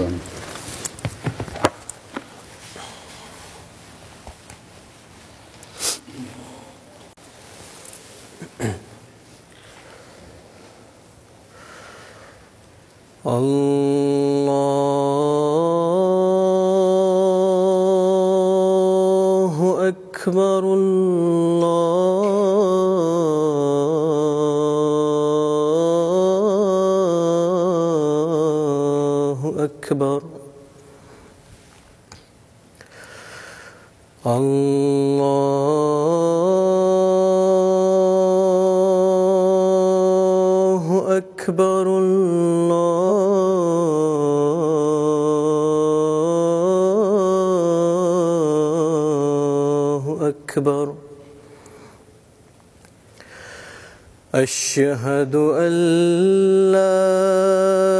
يعملون الله أكبر أشهد أن لا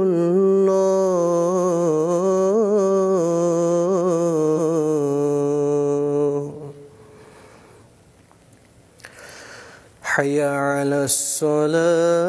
على الصلاه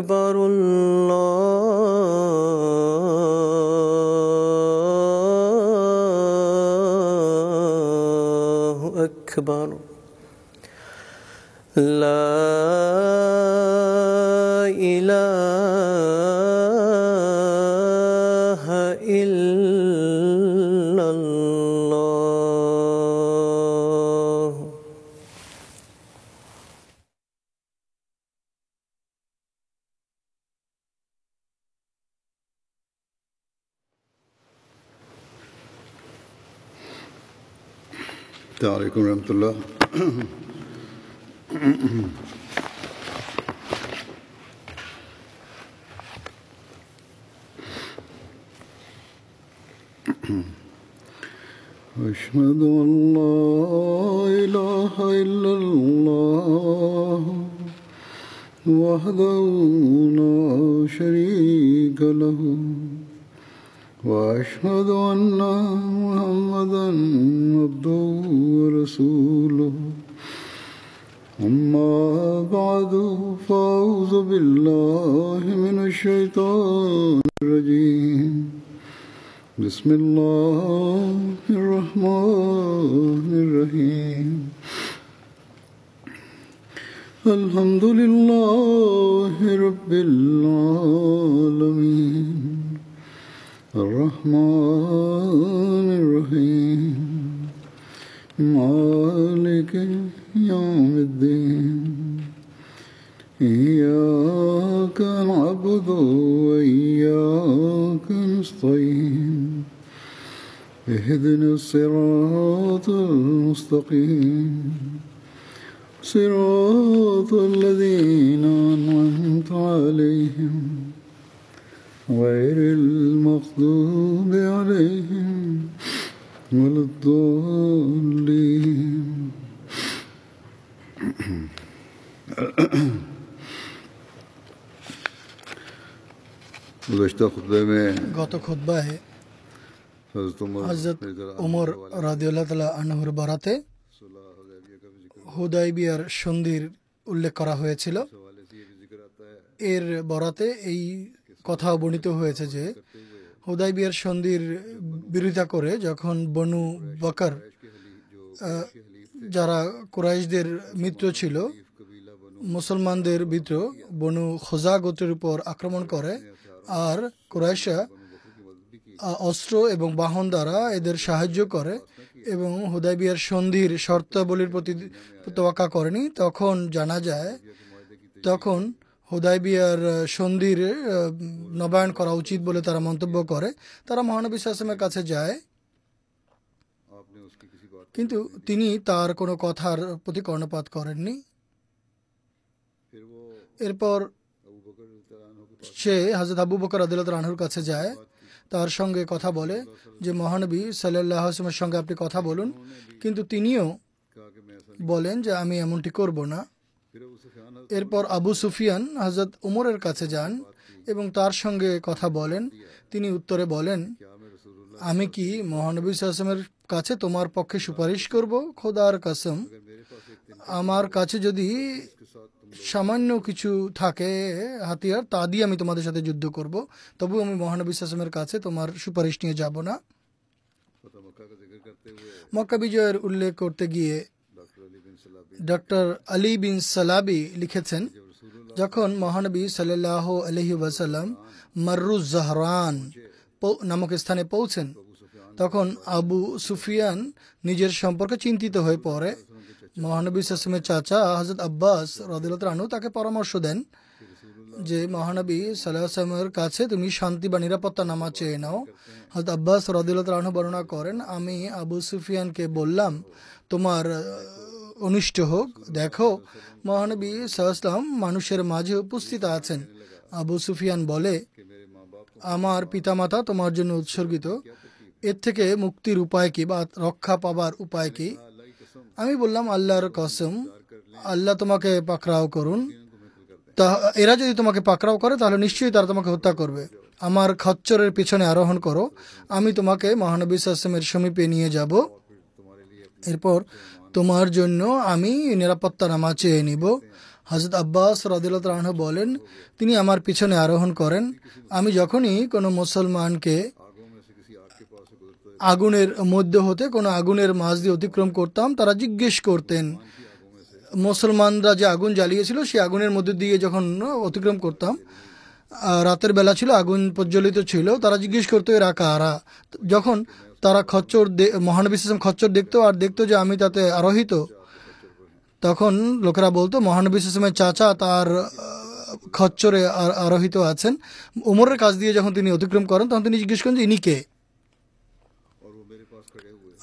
أكبر الله أكبر لا கொடுத்துள்ளோம் عليهم ولا الضالين গত খুদ্বায় হজরত ওমর রাদিউল্লাহ তালা আনহুর বারাতে হুদাইবিয়ার সন্ধির উল্লেখ করা হয়েছিল এর বরাতে এই কথা বর্ণিত হয়েছে যে হুদাইবিয়ার সন্ধির বিরোধিতা করে যখন বনু বকর যারা কুরাইশদের মিত্র ছিল মুসলমানদের মিত্র বনু খোজা গোত্রের উপর আক্রমণ করে আর কুরাইশা অস্ত্র এবং বাহন দ্বারা এদের সাহায্য করে এবং হুদাইবিয়ার সন্ধির শর্তাবলীর প্রতি তোয়াক্কা করেনি তখন জানা যায় তখন হুদাইবিয়ার সন্ধির নবায়ন করা উচিত বলে তারা মন্তব্য করে তারা মহানবী সাসমের কাছে যায় কিন্তু তিনি তার কোনো কথার প্রতি কর্ণপাত করেননি এরপর সে হাজরত আবু বকর আদালত রানহুর কাছে যায় তার সঙ্গে কথা বলে যে মহানবী সাল্লাহ আসলামের সঙ্গে আপনি কথা বলুন কিন্তু তিনিও বলেন যে আমি এমনটি করব না এরপর আবু সুফিয়ান হজরত উমরের কাছে যান এবং তার সঙ্গে কথা বলেন তিনি উত্তরে বলেন আমি কি মহানবী আসমের কাছে তোমার পক্ষে সুপারিশ করব খোদার কাসম আমার কাছে যদি সামান্য কিছু থাকে হাতিয়ার তা দিয়ে আমি তোমাদের সাথে যুদ্ধ করব তবু আমি মহানবী আসমের কাছে তোমার সুপারিশ নিয়ে যাব না মক্কা বিজয়ের উল্লেখ করতে গিয়ে ডক্টর আলী বিন সালাবি লিখেছেন যখন মহানবী সাল্লাহ আলহি ওয়াসাল্লাম মার্রুজ জাহরান নামক স্থানে পৌঁছেন তখন আবু সুফিয়ান নিজের সম্পর্কে চিন্তিত হয়ে পড়ে মহানবী সাসমের চাচা হজরত আব্বাস রদিলত রানু তাকে পরামর্শ দেন যে মহানবী সাল্লাহামের কাছে তুমি শান্তি বা নিরাপত্তা নামা চেয়ে নাও হজরত আব্বাস রদিলত রানু বর্ণনা করেন আমি আবু সুফিয়ানকে বললাম তোমার অনিষ্ট হোক দেখো মহানবী সাহসলাম মানুষের মাঝে উপস্থিত আছেন আবু সুফিয়ান বলে আমার পিতামাতা তোমার জন্য উৎসর্গিত এর থেকে মুক্তির উপায় কি বা রক্ষা পাবার উপায় কি আমি বললাম আল্লাহর কসম আল্লাহ তোমাকে পাকড়াও করুন তা এরা যদি তোমাকে পাকড়াও করে তাহলে নিশ্চয়ই তারা তোমাকে হত্যা করবে আমার খচ্চরের পিছনে আরোহণ করো আমি তোমাকে মহানবী আসলামের সমীপে নিয়ে যাব এরপর তোমার জন্য আমি নিরাপত্তা নামা চেয়ে নিব হজরত আব্বাস রদিলতাহ বলেন তিনি আমার পিছনে আরোহণ করেন আমি যখনই কোনো মুসলমানকে আগুনের মধ্যে হতে কোনো আগুনের মাছ দিয়ে অতিক্রম করতাম তারা জিজ্ঞেস করতেন মুসলমানরা যে আগুন জ্বালিয়েছিল সে আগুনের মধ্যে দিয়ে যখন অতিক্রম করতাম রাতের বেলা ছিল আগুন প্রজ্বলিত ছিল তারা জিজ্ঞেস করতো এরা কারা যখন তারা খচ্চর মহানবী ইসলাম খচ্চর দেখতো আর দেখতো যে আমি তাতে আরোহিত তখন লোকেরা বলতো মহানবী ইসলামের চাচা তার খচ্চরে আরোহিত আছেন উমরের কাজ দিয়ে যখন তিনি অতিক্রম করেন তখন তিনি জিজ্ঞেস করেন যে ইনি কে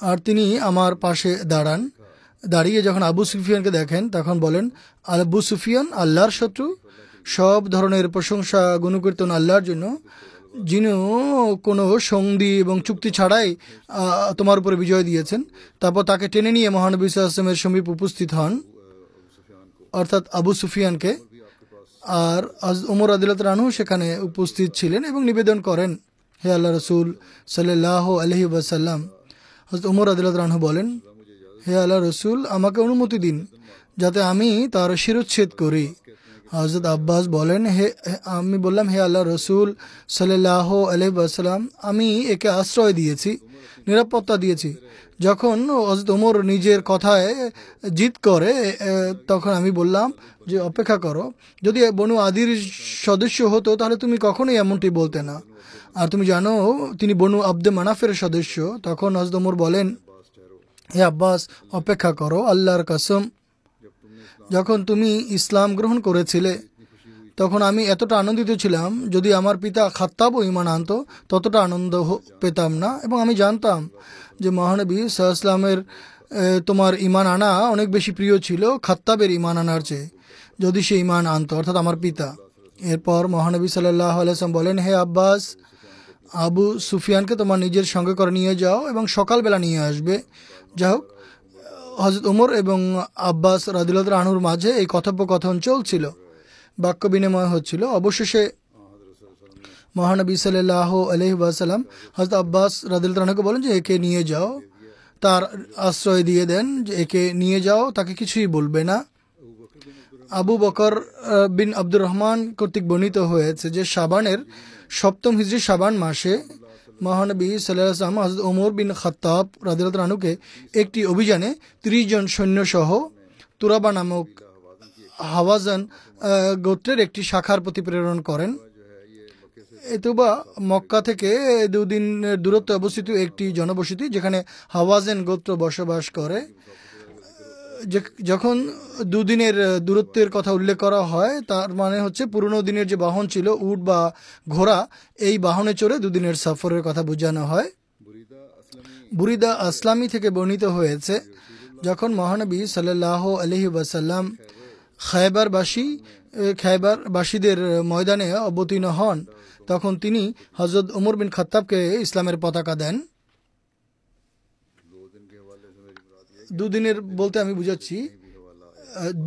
আর তিনি আমার পাশে দাঁড়ান দাঁড়িয়ে যখন আবু সুফিয়ানকে দেখেন তখন বলেন আবু সুফিয়ান আল্লাহর শত্রু সব ধরনের প্রশংসা গুণকীর্তন আল্লাহর জন্য যিনিও কোনো সন্ধি এবং চুক্তি ছাড়াই তোমার উপরে বিজয় দিয়েছেন তারপর তাকে টেনে নিয়ে মহানবী আসলামের সমীপ উপস্থিত হন অর্থাৎ আবু সুফিয়ানকে আর উমর আদিলত রানু সেখানে উপস্থিত ছিলেন এবং নিবেদন করেন হে আল্লাহ রসুল সাল্লাহ আলহি ওয়াসাল্লাম উমর আদিলত রানহু বলেন হে আল্লাহ রসুল আমাকে অনুমতি দিন যাতে আমি তার শিরোচ্ছেদ করি হজরত আব্বাস বলেন হে আমি বললাম হে আল্লাহ রসুল সাল্লাহ আলহাম আমি একে আশ্রয় দিয়েছি নিরাপত্তা দিয়েছি যখন হজরত ওমর নিজের কথায় জিত করে তখন আমি বললাম যে অপেক্ষা করো যদি বনু আদির সদস্য হতো তাহলে তুমি কখনোই এমনটি বলতে না আর তুমি জানো তিনি বনু আব্দে মানাফের সদস্য তখন হজরত ওমর বলেন হে আব্বাস অপেক্ষা করো আল্লাহর কাসম যখন তুমি ইসলাম গ্রহণ করেছিলে তখন আমি এতটা আনন্দিত ছিলাম যদি আমার পিতা খাত্তাবও ইমান আনত ততটা আনন্দ পেতাম না এবং আমি জানতাম যে মহানবী সাহসলামের তোমার ইমান আনা অনেক বেশি প্রিয় ছিল খাত্তাবের ইমান আনার চেয়ে যদি সে ইমান আনত অর্থাৎ আমার পিতা এরপর মহানবী সাল্লাহ আলাইসাম বলেন হে আব্বাস আবু সুফিয়ানকে তোমার নিজের সঙ্গে করে নিয়ে যাও এবং সকালবেলা নিয়ে আসবে যাই হোক হজরত উমর এবং আব্বাস রাদিলত রানুর মাঝে এই কথোপকথন চলছিল বাক্য বিনিময় হচ্ছিল অবশেষে মহানবী সাল্লাহ আলহাসাল্লাম হজরত আব্বাস রাদিলত রানুকে বলেন যে একে নিয়ে যাও তার আশ্রয় দিয়ে দেন যে একে নিয়ে যাও তাকে কিছুই বলবে না আবু বকর বিন আব্দুর রহমান কর্তৃক বর্ণিত হয়েছে যে সাবানের সপ্তম হিজড়ি সাবান মাসে মহানবী সাল্লাম হজরত ওমর বিন খাত্তাব রাজিরাত রানুকে একটি অভিযানে ত্রিশ জন সৈন্যসহ তুরাবা নামক হাওয়াজান গোত্রের একটি শাখার প্রতি প্রেরণ করেন এতুবা মক্কা থেকে দুদিন দূরত্বে অবস্থিত একটি জনবসতি যেখানে হাওয়াজেন গোত্র বসবাস করে যখন দুদিনের দূরত্বের কথা উল্লেখ করা হয় তার মানে হচ্ছে পুরনো দিনের যে বাহন ছিল উট বা ঘোড়া এই বাহনে চড়ে দুদিনের সফরের কথা বোঝানো হয় বুরিদা আসলামি থেকে বর্ণিত হয়েছে যখন মহানবী সাল্লাহ আলহি ওয়াসাল্লাম খায়বারবাসী খায়বারবাসীদের ময়দানে অবতীর্ণ হন তখন তিনি হজরত ওমর বিন খত্তাবকে ইসলামের পতাকা দেন দুদিনের বলতে আমি বুঝাচ্ছি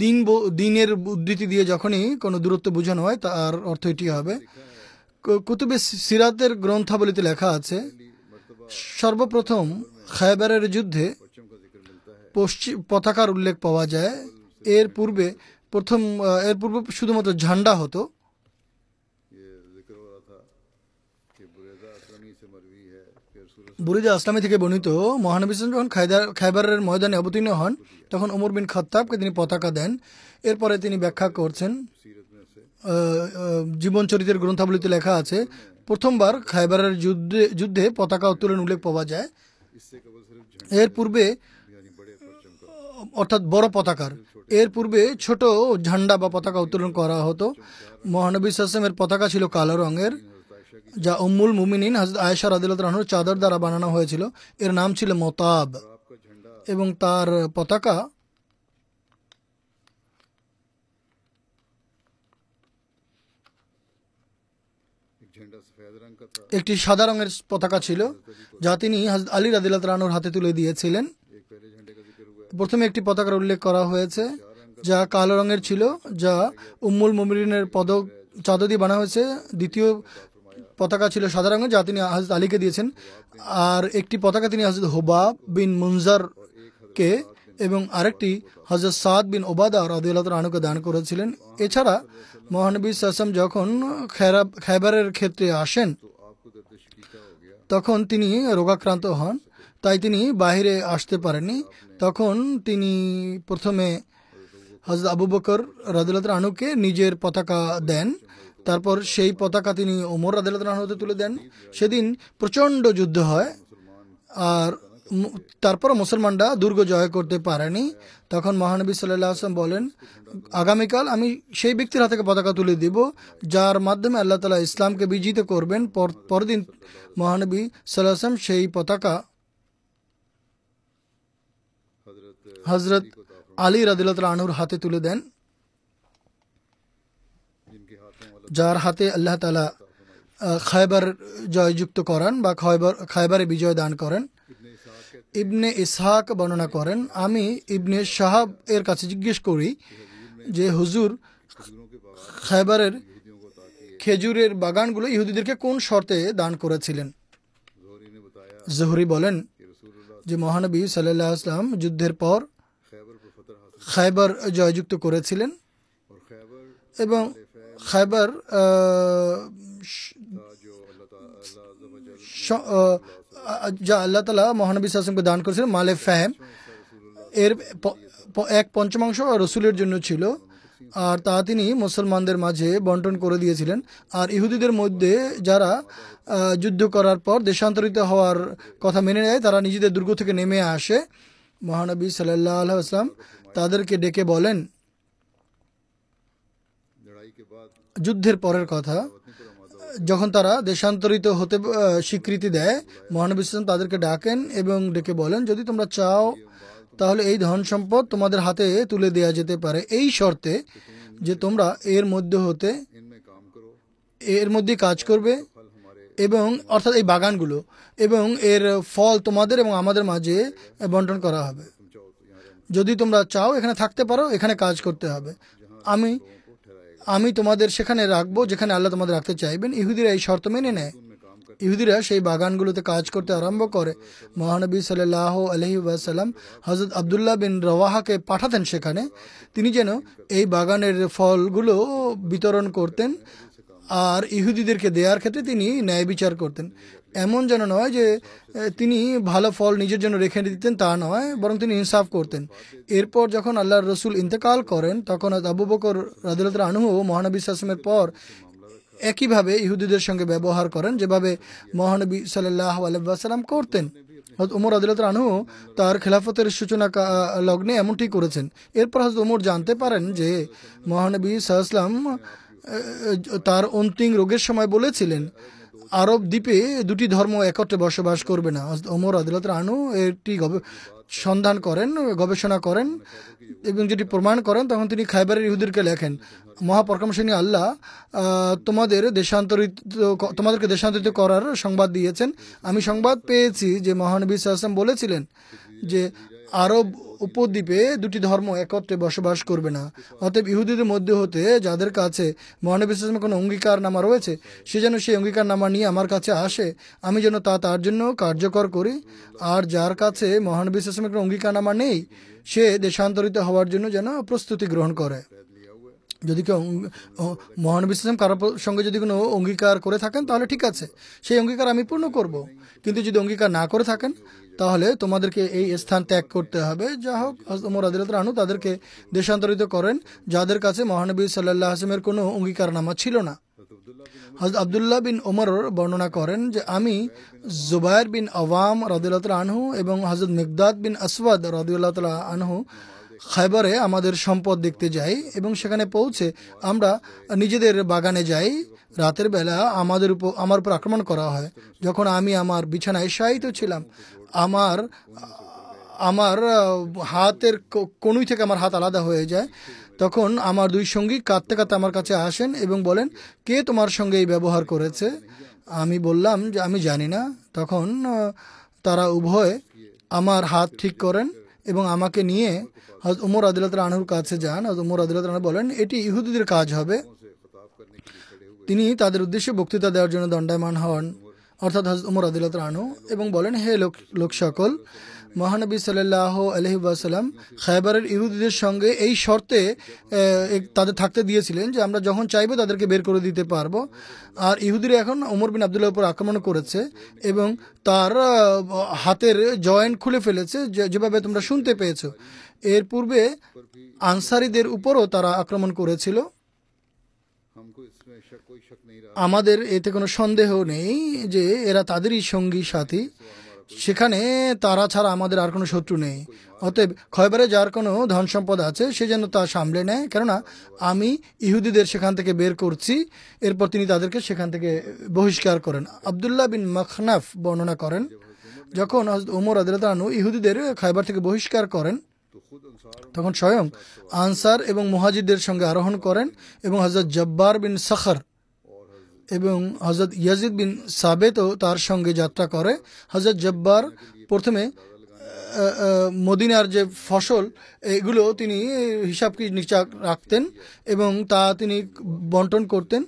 দিন দিনের উদ্ধৃতি দিয়ে যখনই কোনো দূরত্ব বোঝানো হয় তার অর্থ এটি হবে কুতুবে সিরাতের গ্রন্থাবলীতে লেখা আছে সর্বপ্রথম খায়বারের যুদ্ধে পশ্চিম পতাকার উল্লেখ পাওয়া যায় এর পূর্বে প্রথম এর পূর্বে শুধুমাত্র ঝান্ডা হতো বুরিদা আসলামী থেকে বর্ণিত মহানবী যখন খাইবারের ময়দানে অবতীর্ণ হন তখন ওমর বিন খত্তাবকে তিনি পতাকা দেন এরপরে তিনি ব্যাখ্যা করছেন জীবন চরিত্রের গ্রন্থাবলীতে লেখা আছে প্রথমবার খাইবারের যুদ্ধে যুদ্ধে পতাকা উত্তোলন উল্লেখ পাওয়া যায় এর পূর্বে অর্থাৎ বড় পতাকার এর পূর্বে ছোট ঝান্ডা বা পতাকা উত্তোলন করা হতো মহানবী সাসেমের পতাকা ছিল কালো রঙের যা উম্মুল মুমিনিন হজরত আয়েশা রাদিল্লাহর চাদর দ্বারা বানানো হয়েছিল এর নাম ছিল মোতাব এবং তার পতাকা একটি সাদা রঙের পতাকা ছিল যা তিনি আলী রাদিল্লাহ রানুর হাতে তুলে দিয়েছিলেন প্রথমে একটি পতাকার উল্লেখ করা হয়েছে যা কালো রঙের ছিল যা উম্মুল মুমিনের পদক চাদর দিয়ে বানা হয়েছে দ্বিতীয় পতাকা ছিল সাদা রঙের যা তিনি হাজরত আলীকে দিয়েছেন আর একটি পতাকা তিনি হাজরত হোবা বিন মুনজারকে এবং আরেকটি হজরত সাদ বিন ওবাদা রাদিউল্লাহ রানুকে দান করেছিলেন এছাড়া মহানবী সাসম যখন খেরা খাইবারের ক্ষেত্রে আসেন তখন তিনি রোগাক্রান্ত হন তাই তিনি বাহিরে আসতে পারেনি তখন তিনি প্রথমে হজরত আবু বকর রাদুল্লাহ আনুকে নিজের পতাকা দেন তারপর সেই পতাকা তিনি ওমর আদালতে তুলে দেন সেদিন প্রচণ্ড যুদ্ধ হয় আর তারপর মুসলমানরা দুর্গ জয় করতে পারেনি তখন মহানবী সাল্লাহ আসলাম বলেন আগামীকাল আমি সেই ব্যক্তির হাতে পতাকা তুলে দিব যার মাধ্যমে আল্লাহ তালা ইসলামকে বিজিত করবেন পরদিন মহানবী সাল্লাহ আসলাম সেই পতাকা হজরত আলী রাদিল্লা আনুর হাতে তুলে দেন যার হাতে আল্লাহ তালা খায়বার জয়যুক্ত করান বা খয়বার খায়বারে বিজয় দান করেন ইবনে ইসহাক বর্ণনা করেন আমি ইবনে সাহাব এর কাছে জিজ্ঞেস করি যে হুজুর খায়বারের খেজুরের বাগানগুলো ইহুদিদেরকে কোন শর্তে দান করেছিলেন জহুরি বলেন যে মহানবী সাল্লাম যুদ্ধের পর খায়বার জয়যুক্ত করেছিলেন এবং খাইবার যা আল্লাহ তালা মহানবী সাসমকে দান করেছিলেন মালে ফ্যাম এর এক পঞ্চমাংশ রসুলের জন্য ছিল আর তা তিনি মুসলমানদের মাঝে বন্টন করে দিয়েছিলেন আর ইহুদিদের মধ্যে যারা যুদ্ধ করার পর দেশান্তরিত হওয়ার কথা মেনে নেয় তারা নিজেদের দুর্গ থেকে নেমে আসে মহানবী সাল্লাহ আসলাম তাদেরকে ডেকে বলেন যুদ্ধের পরের কথা যখন তারা দেশান্তরিত হতে স্বীকৃতি দেয় মহানবী ইসলাম তাদেরকে ডাকেন এবং ডেকে বলেন যদি তোমরা চাও তাহলে এই ধন সম্পদ তোমাদের হাতে তুলে দেয়া যেতে পারে এই শর্তে যে তোমরা এর মধ্যে হতে এর মধ্যে কাজ করবে এবং অর্থাৎ এই বাগানগুলো এবং এর ফল তোমাদের এবং আমাদের মাঝে বন্টন করা হবে যদি তোমরা চাও এখানে থাকতে পারো এখানে কাজ করতে হবে আমি আমি তোমাদের সেখানে রাখবো যেখানে আল্লাহ তোমাদের রাখতে চাইবেন ইহুদিরা এই শর্ত মেনে নেয় ইহুদিরা সেই বাগানগুলোতে কাজ করতে আরম্ভ করে মহানবী সাল্লাহ আলহি ওয়াসাল্লাম হজরত আবদুল্লাহ বিন রওয়াহাকে পাঠাতেন সেখানে তিনি যেন এই বাগানের ফলগুলো বিতরণ করতেন আর ইহুদিদেরকে দেওয়ার ক্ষেত্রে তিনি ন্যায় বিচার করতেন এমন যেন নয় যে তিনি ভালো ফল নিজের জন্য রেখে দিতেন তা নয় বরং তিনি ইনসাফ করতেন এরপর যখন আল্লাহ রসুল ইন্তেকাল করেন তখন আবু বকর রাদুল্লাহ আনহু মহানবী সাসমের পর একইভাবে ইহুদিদের সঙ্গে ব্যবহার করেন যেভাবে মহানবী সাল্লাহ আলাইসাল্লাম করতেন হজরত ওমর আদিলত রানু তার খেলাফতের সূচনা লগ্নে এমনটি করেছেন এরপর হজরত উমর জানতে পারেন যে মহানবী সাহসলাম তার অন্তিম রোগের সময় বলেছিলেন আরব দ্বীপে দুটি ধর্ম একত্রে বসবাস করবে না ওমর আদালত রানু এটি সন্ধান করেন গবেষণা করেন এবং যেটি প্রমাণ করেন তখন তিনি খাইবারের ইহুদিরকে লেখেন মহাপরকমশনী আল্লাহ তোমাদের দেশান্তরিত তোমাদেরকে দেশান্তরিত করার সংবাদ দিয়েছেন আমি সংবাদ পেয়েছি যে মহানবী সাহসাম বলেছিলেন যে আরব উপদ্বীপে দুটি ধর্ম একত্রে বসবাস করবে না অতএব ইহুদিদের মধ্যে হতে যাদের কাছে মহানবিশ্বাসের কোনো অঙ্গীকার নামা রয়েছে সে যেন সেই অঙ্গীকার নামা নিয়ে আমার কাছে আসে আমি যেন তা তার জন্য কার্যকর করি আর যার কাছে মহানবিশ্বাসের কোনো অঙ্গীকার নামা নেই সে দেশান্তরিত হওয়ার জন্য যেন প্রস্তুতি গ্রহণ করে যদি কেউ মহানবী ইসলাম কারোর সঙ্গে যদি কোনো অঙ্গীকার করে থাকেন তাহলে ঠিক আছে সেই অঙ্গীকার আমি পূর্ণ করব কিন্তু যদি অঙ্গীকার না করে থাকেন তাহলে তোমাদেরকে এই স্থান ত্যাগ করতে হবে যা হোক ওমর আদিলত রানু তাদেরকে দেশান্তরিত করেন যাদের কাছে মহানবী সাল্লাহ আসলামের কোনো অঙ্গীকারনামা ছিল না হজরত আবদুল্লাহ বিন ওমর বর্ণনা করেন যে আমি জুবায়ের বিন আওয়াম রদুল্লাহ আনহু এবং হজরত মেঘদাদ বিন আসওয়াদ রদুল্লাহ আনহু খাইবারে আমাদের সম্পদ দেখতে যাই এবং সেখানে পৌঁছে আমরা নিজেদের বাগানে যাই রাতের বেলা আমাদের উপর আমার উপর আক্রমণ করা হয় যখন আমি আমার বিছানায় শায়িত ছিলাম আমার আমার হাতের কনুই থেকে আমার হাত আলাদা হয়ে যায় তখন আমার দুই সঙ্গী কাঁদতে কাঁদতে আমার কাছে আসেন এবং বলেন কে তোমার সঙ্গে এই ব্যবহার করেছে আমি বললাম যে আমি জানি না তখন তারা উভয় আমার হাত ঠিক করেন এবং আমাকে নিয়ে হজ উমর আদিলত রানুর কাছে যান হজ উমর আদিলত রানু বলেন এটি ইহুদিদের কাজ হবে তিনি তাদের উদ্দেশ্যে বক্তৃতা দেওয়ার জন্য দণ্ডায়মান হন অর্থাৎ হজরত উমর আদিলত রানু এবং বলেন হে লোক লোক সকল মহানবী সাল্লাহ আলহিবাসাল্লাম খায়বারের ইহুদিদের সঙ্গে এই শর্তে তাদের থাকতে দিয়েছিলেন যে আমরা যখন চাইবো তাদেরকে বের করে দিতে পারবো আর ইহুদিরা এখন ওমর বিন আবদুল্লাহ উপর আক্রমণ করেছে এবং তার হাতের জয়েন্ট খুলে ফেলেছে যেভাবে তোমরা শুনতে পেয়েছো এর পূর্বে আনসারিদের উপরও তারা আক্রমণ করেছিল আমাদের এতে কোনো সন্দেহ নেই যে এরা তাদেরই সঙ্গী সাথী সেখানে তারা ছাড়া আমাদের আর কোনো শত্রু নেই অতএব খয়বারে যার কোনো ধন সম্পদ আছে সে যেন তা সামলে নেয় কেননা আমি ইহুদিদের সেখান থেকে বের করছি এরপর তিনি তাদেরকে সেখান থেকে বহিষ্কার করেন আবদুল্লাহ বিন মখনাফ বর্ণনা করেন যখন ওমর আদালতানু ইহুদিদের খাইবার থেকে বহিষ্কার করেন তখন স্বয়ং আনসার এবং মহাজিদের সঙ্গে আরোহণ করেন এবং হজরত জব্বার বিন সখর এবং হজরত ইয়াজিদ বিন সাবেতও তার সঙ্গে যাত্রা করে হজরত জব্বার প্রথমে মদিনার যে ফসল এগুলো তিনি হিসাব কি নিচা রাখতেন এবং তা তিনি বন্টন করতেন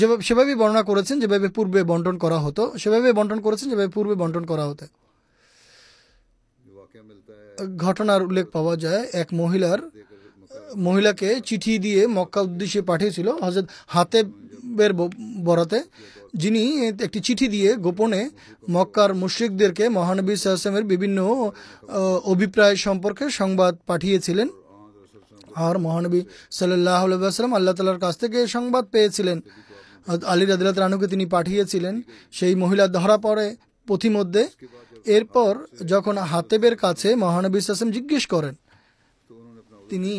যেভাবে সেভাবেই বর্ণনা করেছেন যেভাবে পূর্বে বন্টন করা হতো সেভাবে বন্টন করেছেন যেভাবে পূর্বে বন্টন করা হতো ঘটনার উল্লেখ পাওয়া যায় এক মহিলার মহিলাকে চিঠি দিয়ে মক্কা উদ্দেশ্যে পাঠিয়েছিল হজরত হাতে বের বরাতে যিনি একটি চিঠি দিয়ে গোপনে মক্কার মুশ্রিকদেরকে মহানবী সাহসামের বিভিন্ন অভিপ্রায় সম্পর্কে সংবাদ পাঠিয়েছিলেন আর মহানবী সাল্লাহাম আল্লাহ তালার কাছ থেকে সংবাদ পেয়েছিলেন আলী রাদিল্লা রানুকে তিনি পাঠিয়েছিলেন সেই মহিলা ধরা পড়ে পথিমধ্যে এরপর যখন হাতেবের কাছে মহানবী সাসম জিজ্ঞেস করেন তিনি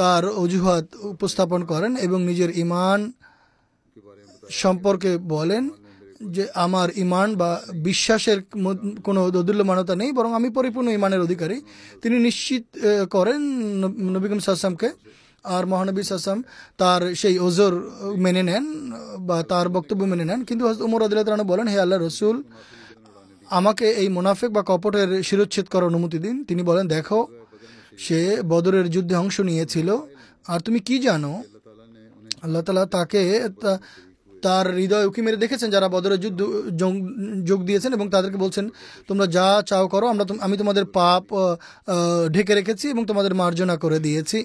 তার অজুহাত উপস্থাপন করেন এবং নিজের ইমান সম্পর্কে বলেন যে আমার ইমান বা বিশ্বাসের কোনো মানতা নেই বরং আমি পরিপূর্ণ ইমানের অধিকারী তিনি নিশ্চিত করেন নবীগম সাসামকে আর মহানবী সাসাম তার সেই ওজোর মেনে নেন বা তার বক্তব্য মেনে নেন কিন্তু উমর আদিল্লা তারা বলেন হে আল্লাহ রসুল আমাকে এই মুনাফেক বা কপটের শিরোচ্ছেদ করার অনুমতি দিন তিনি বলেন দেখো সে বদরের যুদ্ধে অংশ নিয়েছিল আর তুমি কি জানো আল্লাহ তালা তাকে তার হৃদয় উকি মেরে দেখেছেন যারা বদরের যুদ্ধ যোগ দিয়েছেন এবং তাদেরকে বলছেন তোমরা যা চাও করো আমরা আমি তোমাদের পাপ ঢেকে রেখেছি এবং তোমাদের মার্জনা করে দিয়েছি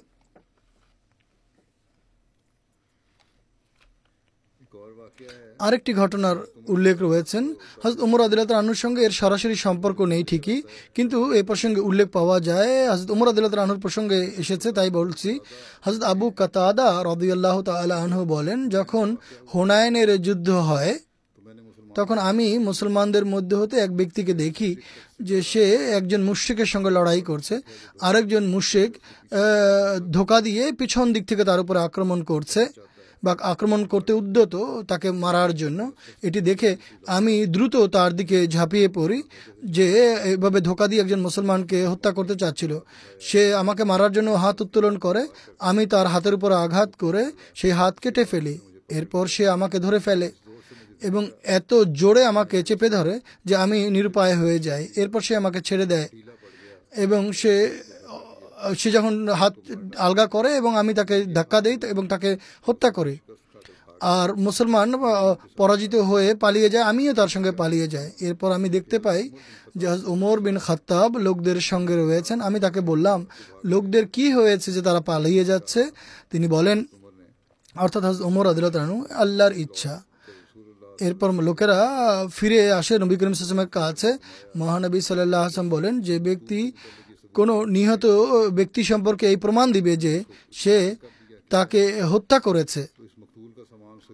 আরেকটি ঘটনার উল্লেখ রয়েছেন হজরত উমর আদিল্লা আনুর সঙ্গে এর সরাসরি সম্পর্ক নেই ঠিকই কিন্তু এ প্রসঙ্গে উল্লেখ পাওয়া যায় হজরত উমর আদিল্লা রানুর প্রসঙ্গে এসেছে তাই বলছি হজরত আবু কাতাদা রদিয়াল্লাহ তালা আনহু বলেন যখন হোনায়নের যুদ্ধ হয় তখন আমি মুসলমানদের মধ্যে হতে এক ব্যক্তিকে দেখি যে সে একজন মুশ্রিকের সঙ্গে লড়াই করছে আরেকজন মুশ্রিক ধোকা দিয়ে পিছন দিক থেকে তার উপরে আক্রমণ করছে বা আক্রমণ করতে উদ্যত তাকে মারার জন্য এটি দেখে আমি দ্রুত তার দিকে ঝাঁপিয়ে পড়ি যে এভাবে ধোকা দিয়ে একজন মুসলমানকে হত্যা করতে চাচ্ছিল সে আমাকে মারার জন্য হাত উত্তোলন করে আমি তার হাতের উপর আঘাত করে সেই হাত কেটে ফেলি এরপর সে আমাকে ধরে ফেলে এবং এত জোরে আমাকে চেপে ধরে যে আমি নিরুপায় হয়ে যাই এরপর সে আমাকে ছেড়ে দেয় এবং সে সে যখন হাত আলগা করে এবং আমি তাকে ধাক্কা দেই এবং তাকে হত্যা করি আর মুসলমান পরাজিত হয়ে পালিয়ে যায় আমিও তার সঙ্গে পালিয়ে যাই এরপর আমি দেখতে পাই যে ওমর বিন খাত্তাব লোকদের সঙ্গে রয়েছেন আমি তাকে বললাম লোকদের কি হয়েছে যে তারা পালিয়ে যাচ্ছে তিনি বলেন অর্থাৎ হাজ ওমর রানু আল্লাহর ইচ্ছা এরপর লোকেরা ফিরে আসে নবী করিম সাসমের কাছে মহানবী সাল্লাহ আসলাম বলেন যে ব্যক্তি কোনো নিহত ব্যক্তি সম্পর্কে এই প্রমাণ দিবে যে সে তাকে হত্যা করেছে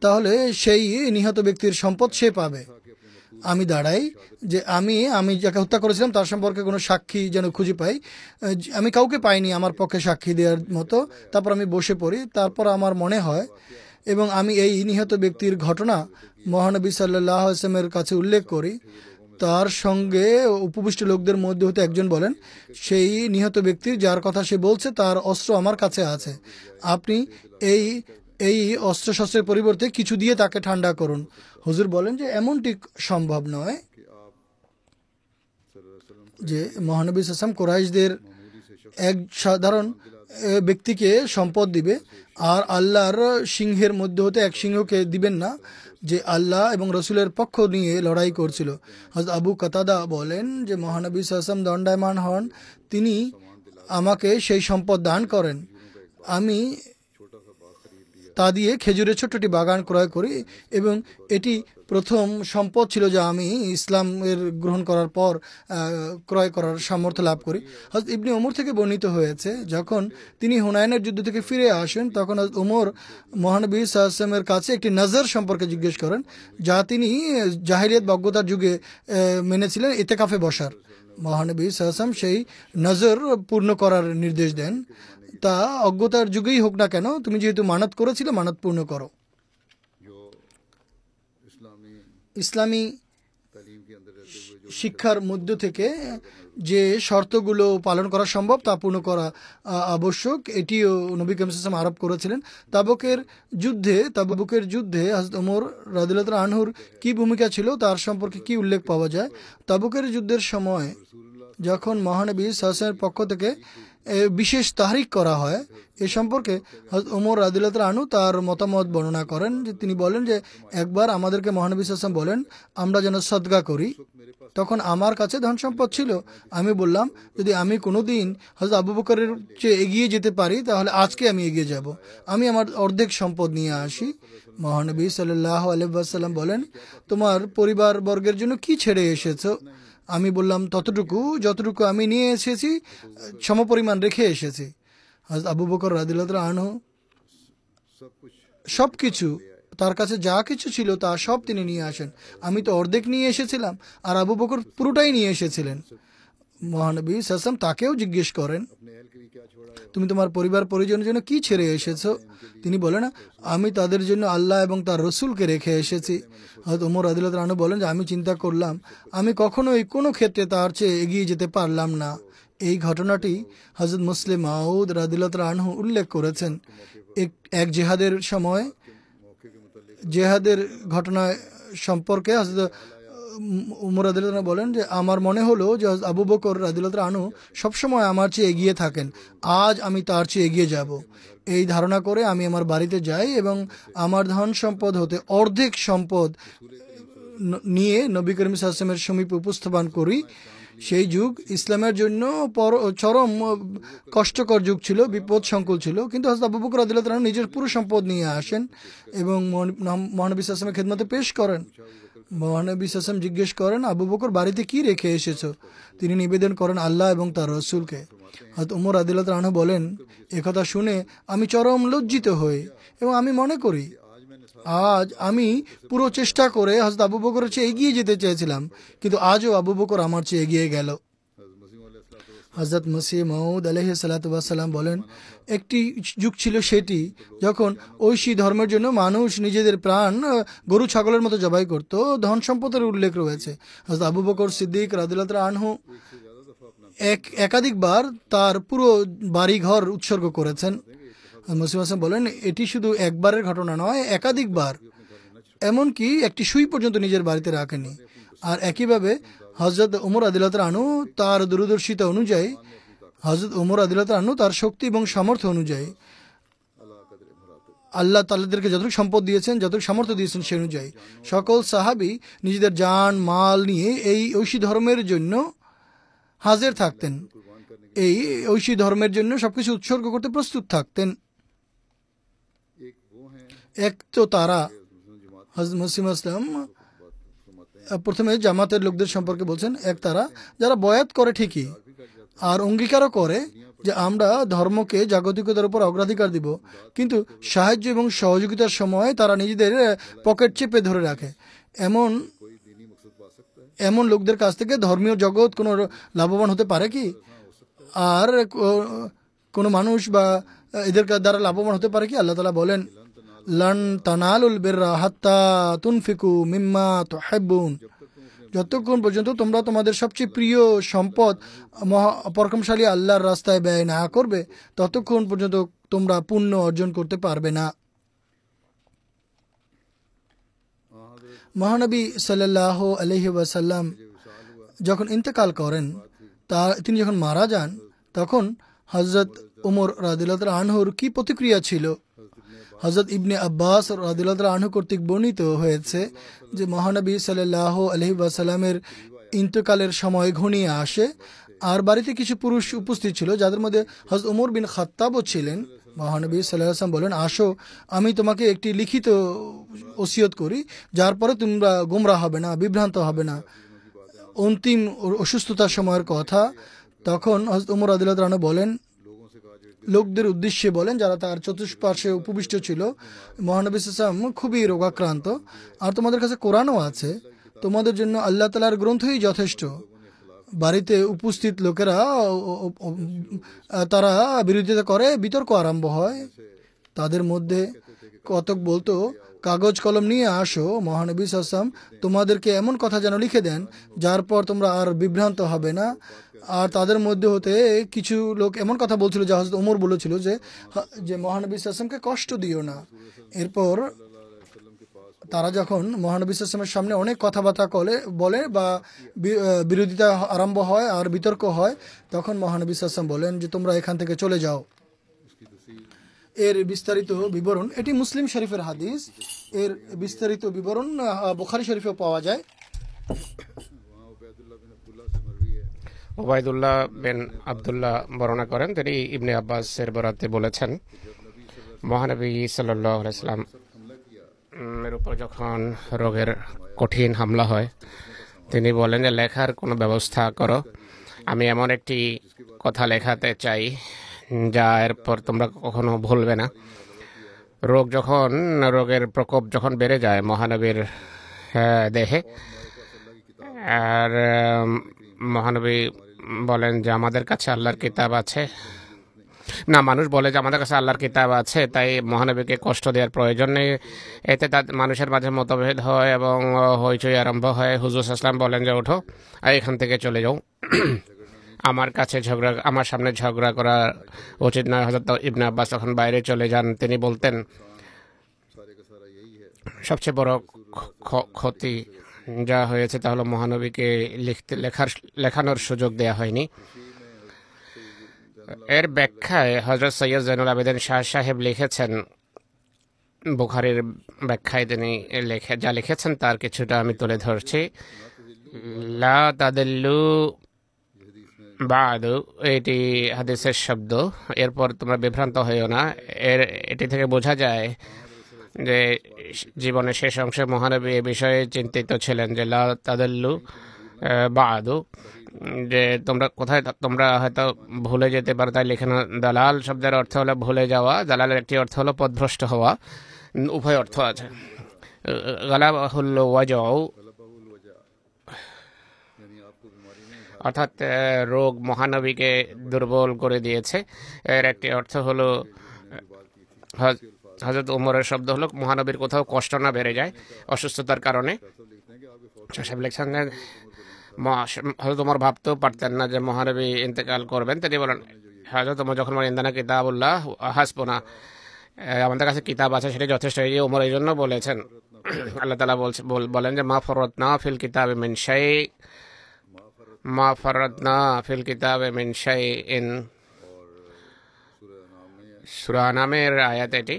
তাহলে সেই নিহত ব্যক্তির সম্পদ সে পাবে আমি দাঁড়াই যে আমি আমি যাকে হত্যা করেছিলাম তার সম্পর্কে কোনো সাক্ষী যেন খুঁজে পাই আমি কাউকে পাইনি আমার পক্ষে সাক্ষী দেওয়ার মতো তারপর আমি বসে পড়ি তারপর আমার মনে হয় এবং আমি এই নিহত ব্যক্তির ঘটনা মহানবী সাল্লাহ আসলামের কাছে উল্লেখ করি তার সঙ্গে উপবিষ্ট লোকদের মধ্যে হতে একজন বলেন সেই নিহত ব্যক্তির যার কথা সে বলছে তার অস্ত্র আমার কাছে আছে আপনি এই এই অস্ত্রশস্ত্রের পরিবর্তে কিছু দিয়ে তাকে ঠান্ডা করুন হুজুর বলেন যে এমনটি সম্ভব নয় যে মহানবী সাসাম কোরাইশদের এক সাধারণ ব্যক্তিকে সম্পদ দিবে আর আল্লাহর সিংহের মধ্যে হতে এক সিংহকে দিবেন না যে আল্লাহ এবং রসুলের পক্ষ নিয়ে লড়াই করছিল আবু কাতাদা বলেন যে মহানবী সাসম দণ্ডায়মান হন তিনি আমাকে সেই সম্পদ দান করেন আমি তা দিয়ে খেজুরের ছোট্টটি বাগান ক্রয় করি এবং এটি প্রথম সম্পদ ছিল যা আমি ইসলামের গ্রহণ করার পর ক্রয় করার সামর্থ্য লাভ করি হজরত ইবনি ওমর থেকে বর্ণিত হয়েছে যখন তিনি হুনায়নের যুদ্ধ থেকে ফিরে আসেন তখন হজ ওমর মহানবী সাহসেমের কাছে একটি নজর সম্পর্কে জিজ্ঞেস করেন যা তিনি জাহিরিয়ত বজ্ঞতার যুগে মেনেছিলেন এতেকাফে বসার মহানবী সাহসাম সেই নজর পূর্ণ করার নির্দেশ দেন তা অজ্ঞতার যুগেই হোক না কেন তুমি যেহেতু মানত করেছিলে মানত পূর্ণ করো ইসলামী শিক্ষার মধ্য থেকে যে শর্তগুলো পালন করা সম্ভব তা পূর্ণ করা আবশ্যক এটিও নবী কামসাম আরোপ করেছিলেন তাবুকের যুদ্ধে তাবকের যুদ্ধে হাজরত ওমর আনহুর কি ভূমিকা ছিল তার সম্পর্কে কি উল্লেখ পাওয়া যায় তাবুকের যুদ্ধের সময় যখন মহানবী সাহসের পক্ষ থেকে বিশেষ তাহরিক করা হয় এ সম্পর্কে ওমর রাদিল্লাত রানু তার মতামত বর্ণনা করেন যে তিনি বলেন যে একবার আমাদেরকে মহানবী সাসম বলেন আমরা যেন সদ্গা করি তখন আমার কাছে ধন সম্পদ ছিল আমি বললাম যদি আমি কোনো দিন হজরত আবু বকরের চেয়ে এগিয়ে যেতে পারি তাহলে আজকে আমি এগিয়ে যাব আমি আমার অর্ধেক সম্পদ নিয়ে আসি মহানবী সাল্লাহ আলহাম বলেন তোমার পরিবার বর্গের জন্য কি ছেড়ে এসেছো আমি বললাম ততটুকু যতটুকু আমি নিয়ে এসেছি সমপরিমাণ রেখে এসেছি আবু বকর রাদিল্লাহ আনহ সব কিছু তার কাছে যা কিছু ছিল তা সব তিনি নিয়ে আসেন আমি তো অর্ধেক নিয়ে এসেছিলাম আর আবু বকর পুরোটাই নিয়ে এসেছিলেন মহানবী সাসাম তাকেও জিজ্ঞেস করেন তুমি তোমার পরিবার পরিজনের জন্য কি ছেড়ে এসেছ তিনি বলেন আমি তাদের জন্য আল্লাহ এবং তার রসুলকে রেখে এসেছি হয়তো ওমর আদিলত রানু বলেন যে আমি চিন্তা করলাম আমি কখনোই কোনো ক্ষেত্রে তার চেয়ে এগিয়ে যেতে পারলাম না এই ঘটনাটি হজরত মুসলিম মাউদ রাদিলত রানহু উল্লেখ করেছেন এক জেহাদের সময় জেহাদের ঘটনা সম্পর্কে হজরত উমর মুরাদুল্লাহ বলেন যে আমার মনে হলো যে আবু বকর রাদুল্লাহ আনু সবসময় আমার চেয়ে এগিয়ে থাকেন আজ আমি তার চেয়ে এগিয়ে যাব এই ধারণা করে আমি আমার বাড়িতে যাই এবং আমার ধন সম্পদ হতে অর্ধেক সম্পদ নিয়ে নবী করিম সাহসেমের সমীপ উপস্থাপন করি সেই যুগ ইসলামের জন্য পর চরম কষ্টকর যুগ ছিল বিপদ সংকুল ছিল কিন্তু হজরত আবু বকর আদিল্লাহ নিজের পুরো সম্পদ নিয়ে আসেন এবং মহানবী আসলামের খেদমতে পেশ করেন মহানবী সাসম জিজ্ঞেস করেন আবু বকর বাড়িতে কি রেখে এসেছ তিনি নিবেদন করেন আল্লাহ এবং তার রসুলকে হাত উমর আদিলত রানু বলেন একথা শুনে আমি চরম লজ্জিত হই এবং আমি মনে করি আজ আমি পুরো চেষ্টা করে হজরত আবু বকরের চেয়ে এগিয়ে যেতে চেয়েছিলাম কিন্তু আজও আবু বকর আমার চেয়ে এগিয়ে গেল হজরত মসি মৌদ আলহি সালাতাম বলেন একটি যুগ ছিল সেটি যখন ঐশী ধর্মের জন্য মানুষ নিজেদের প্রাণ গরু ছাগলের মতো জবাই করত ধন সম্পদের উল্লেখ রয়েছে হজরত আবু বকর সিদ্দিক রাদুল্লাহ আনহু এক একাধিকবার তার পুরো বাড়িঘর উৎসর্গ করেছেন মসিম হাসান বলেন এটি শুধু একবারের ঘটনা নয় একাধিকবার এমনকি একটি সুই পর্যন্ত নিজের বাড়িতে রাখেনি আর একইভাবে হজরত উমর আদিলত রানু তার দূরদর্শিতা অনুযায়ী হজরত উমর আদিলত রানু তার শক্তি এবং সামর্থ্য অনুযায়ী আল্লাহ তাল্লাদেরকে যতটুকু সম্পদ দিয়েছেন যতটুকু সামর্থ্য দিয়েছেন সে অনুযায়ী সকল সাহাবি নিজেদের যান মাল নিয়ে এই ঐশী ধর্মের জন্য হাজির থাকতেন এই ঐশী ধর্মের জন্য সবকিছু উৎসর্গ করতে প্রস্তুত থাকতেন এক তো তারা হজমসিম আসলাম প্রথমে জামাতের লোকদের সম্পর্কে বলছেন এক তারা যারা বয়াত করে ঠিকই আর অঙ্গীকারও করে যে আমরা ধর্মকে জাগতিকতার উপর অগ্রাধিকার দিব কিন্তু সাহায্য এবং সহযোগিতার সময় তারা নিজেদের পকেট চেপে ধরে রাখে এমন এমন লোকদের কাছ থেকে ধর্মীয় জগৎ কোনো লাভবান হতে পারে কি আর কোনো মানুষ বা এদের দ্বারা লাভবান হতে পারে কি আল্লাহ তালা বলেন লন তনালুল বিররা হাত্তা তুনফিকু মিম্মা তো যতক্ষণ পর্যন্ত তোমরা তোমাদের সবচেয়ে প্রিয় সম্পদ পরকমশালী আল্লাহর রাস্তায় ব্যয় না করবে ততক্ষণ পর্যন্ত তোমরা পুণ্য অর্জন করতে পারবে না মহানবী সাল্লাহ আলহি ওয়াসাল্লাম যখন ইন্তেকাল করেন তা তিনি যখন মারা যান তখন হজরত উমর রাদিল্লাহ আনহুর কি প্রতিক্রিয়া ছিল হজরত ইবনে আব্বাস রাদিল্লাহ কর্তৃক বর্ণিত হয়েছে যে মহানবী সাল্লাহ আলহি ইন্তকালের সময় ঘনিয়ে আসে আর বাড়িতে কিছু পুরুষ উপস্থিত ছিল যাদের মধ্যে হজ উমর বিন খাত্তাবও ছিলেন মহানবী সাল্লাম বলেন আসো আমি তোমাকে একটি লিখিত ওসিয়ত করি যার পরে তোমরা গোমরা হবে না বিভ্রান্ত হবে না অন্তিম অসুস্থতার সময়ের কথা তখন হজ উমর আদিল্লাহ বলেন লোকদের উদ্দেশ্যে বলেন যারা তার চতুষ্পার্শ্বে উপবিষ্ট ছিল মহানবী ইসলাম খুবই রোগাক্রান্ত আর তোমাদের কাছে কোরআনও আছে তোমাদের জন্য আল্লাহ তালার গ্রন্থই যথেষ্ট বাড়িতে উপস্থিত লোকেরা তারা বিরোধিতা করে বিতর্ক আরম্ভ হয় তাদের মধ্যে কতক বলতো কাগজ কলম নিয়ে আসো মহানবী সাসাম তোমাদেরকে এমন কথা যেন লিখে দেন যার পর তোমরা আর বিভ্রান্ত হবে না আর তাদের মধ্যে হতে কিছু লোক এমন কথা বলছিল যে হজরত ওমর বলেছিল যে হ্যাঁ, যে মহানবী সাসমকে কষ্ট দিও না এরপর তারা যখন মহানবী সাসলামের সামনে অনেক কথাবার্তা করে বলে বা বিরোধিতা আরম্ভ হয় আর বিতর্ক হয় তখন মহানবী সাসলাম বলেন যে তোমরা এখান থেকে চলে যাও এর বিস্তারিত বিবরণ এটি মুসলিম শরীফের হাদিস এর বিস্তারিত বিবরণ বোখারি শরীফে পাওয়া যায় ওবায়দুল্লাহ বিন আবদুল্লাহ বর্ণনা করেন তিনি ইবনে আব্বাস এর বরাতে বলেছেন মহানবী সাল্লাম এর উপর যখন রোগের কঠিন হামলা হয় তিনি বলেন যে লেখার কোনো ব্যবস্থা করো আমি এমন একটি কথা লেখাতে চাই যা এরপর তোমরা কখনো ভুলবে না রোগ যখন রোগের প্রকোপ যখন বেড়ে যায় মহানবীর হ্যাঁ, দেহে আর মহানবী বলেন যে আমাদের কাছে আল্লাহর কিতাব আছে না মানুষ বলে যে আমাদের কাছে আল্লাহর কিতাব আছে তাই মহানবীকে কষ্ট দেওয়ার প্রয়োজন নেই এতে তার মানুষের মাঝে মতভেদ হয় এবং হইচই আরম্ভ হয় হুজুর আসলাম বলেন যে ওঠো এখান থেকে চলে যাও আমার কাছে ঝগড়া আমার সামনে ঝগড়া করা উচিত নয় হজরত ইবনে আব্বাস তখন বাইরে চলে যান তিনি বলতেন সবচেয়ে বড় ক্ষতি যা হয়েছে তা হলো মহানবীকে লিখতে লেখার লেখানোর সুযোগ দেয়া হয়নি এর ব্যাখ্যায় হজরত সৈয়দ জৈনুল আবেদিন শাহ সাহেব লিখেছেন বুখারির ব্যাখ্যায় তিনি লেখে যা লিখেছেন তার কিছুটা আমি তুলে ধরছি লা তাদেল্লু বাদু এটি হাদিসের শব্দ এরপর তোমরা বিভ্রান্ত হইও না এর এটি থেকে বোঝা যায় যে জীবনের শেষ অংশে মহানবী এ বিষয়ে চিন্তিত ছিলেন যে লা তাদাল্লু বা আদু যে তোমরা কোথায় তোমরা হয়তো ভুলে যেতে পারো তাই লেখানো দালাল শব্দের অর্থ হলো ভুলে যাওয়া দালালের একটি অর্থ হলো পদভ্রষ্ট হওয়া উভয় অর্থ আছে গালাবাহুল্ল ওয়াজাও অর্থাৎ রোগ মহানবীকে দুর্বল করে দিয়েছে এর একটি অর্থ হলো হজরত উমরের শব্দ হলো মহানবীর কোথাও কষ্ট না বেড়ে যায় অসুস্থতার কারণে আচ্ছা, সাহেব হজরত উমর ভাবতেও পারতেন না যে মহানবী ইন্তেকাল করবেন তিনি বলেন হজরত উমর যখন বলেন ইন্দানা কিতাবুল্লাহ হাসবোনা আমাদের কাছে কিতাব আছে সেটা যথেষ্ট এই উমর এই জন্য বলেছেন আল্লাহ তালা বলছে বলেন যে মা ফরত না ফিল কিতাব মিন শাই মা ফরত না ফিল কিতাব মিন শাই ইন সুরানামের আয়াত এটি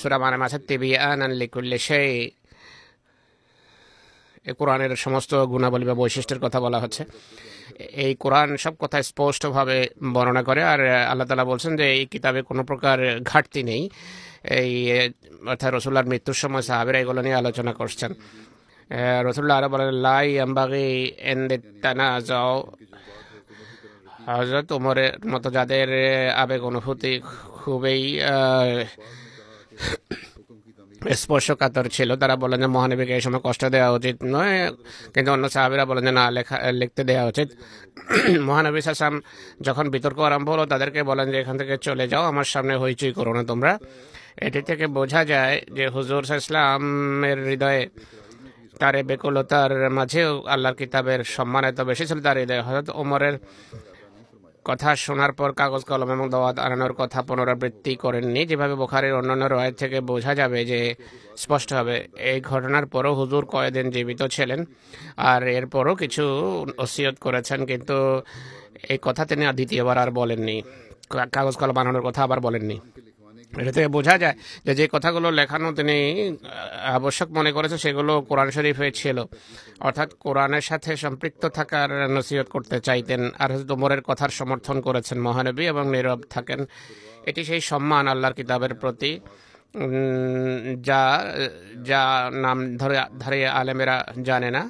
সুরা মানে মাসের তিবি আনলিকুল্লে সেই কোরআনের সমস্ত গুণাবলী বা বৈশিষ্ট্যের কথা বলা হচ্ছে এই কোরআন সব কথা স্পষ্টভাবে বর্ণনা করে আর আল্লাহ তালা বলছেন যে এই কিতাবে কোনো প্রকার ঘাটতি নেই এই অর্থাৎ রসুল্লার মৃত্যুর সময় সাহাবেরা এগুলো নিয়ে আলোচনা করছেন রসুল্লাহ আরো বলেন লাই আম্বাগি এন্দে টানা যাও হজরত উমরের মতো যাদের আবেগ অনুভূতি খুবই স্পর্শকাতর ছিল তারা বলেন যে মহানবীকে এই সময় কষ্ট দেওয়া উচিত নয় কিন্তু অন্য সাহাবিরা বলেন যে না লেখা লিখতে দেওয়া উচিত মহানবী সাসাম যখন বিতর্ক আরম্ভ হলো তাদেরকে বলেন যে এখান থেকে চলে যাও আমার সামনে হইচই করো না তোমরা এটি থেকে বোঝা যায় যে হুজুর ইসলামের হৃদয়ে তার বেকুলতার মাঝেও আল্লাহর কিতাবের সম্মান এত বেশি ছিল তার হৃদয়ে হজরত ওমরের কথা শোনার পর কাগজ কলম এবং দাওয়াত আনানোর কথা পুনরাবৃত্তি করেননি যেভাবে বোখারের অন্যান্য রয়ের থেকে বোঝা যাবে যে স্পষ্ট হবে এই ঘটনার পরও হুজুর কয়েদিন জীবিত ছিলেন আর এরপরও কিছু অসিয়ত করেছেন কিন্তু এই কথা তিনি দ্বিতীয়বার আর বলেননি কাগজ কলম আনানোর কথা আবার বলেননি এটা থেকে বোঝা যায় যে যে কথাগুলো লেখানো তিনি আবশ্যক মনে করেছে সেগুলো কোরআন শরীফে ছিল অর্থাৎ কোরআনের সাথে সম্পৃক্ত থাকার নসিহত করতে চাইতেন আর তোমরের কথার সমর্থন করেছেন মহানবী এবং নীরব থাকেন এটি সেই সম্মান আল্লাহর কিতাবের প্রতি যা যা নাম ধরে ধরে আলেমেরা জানে না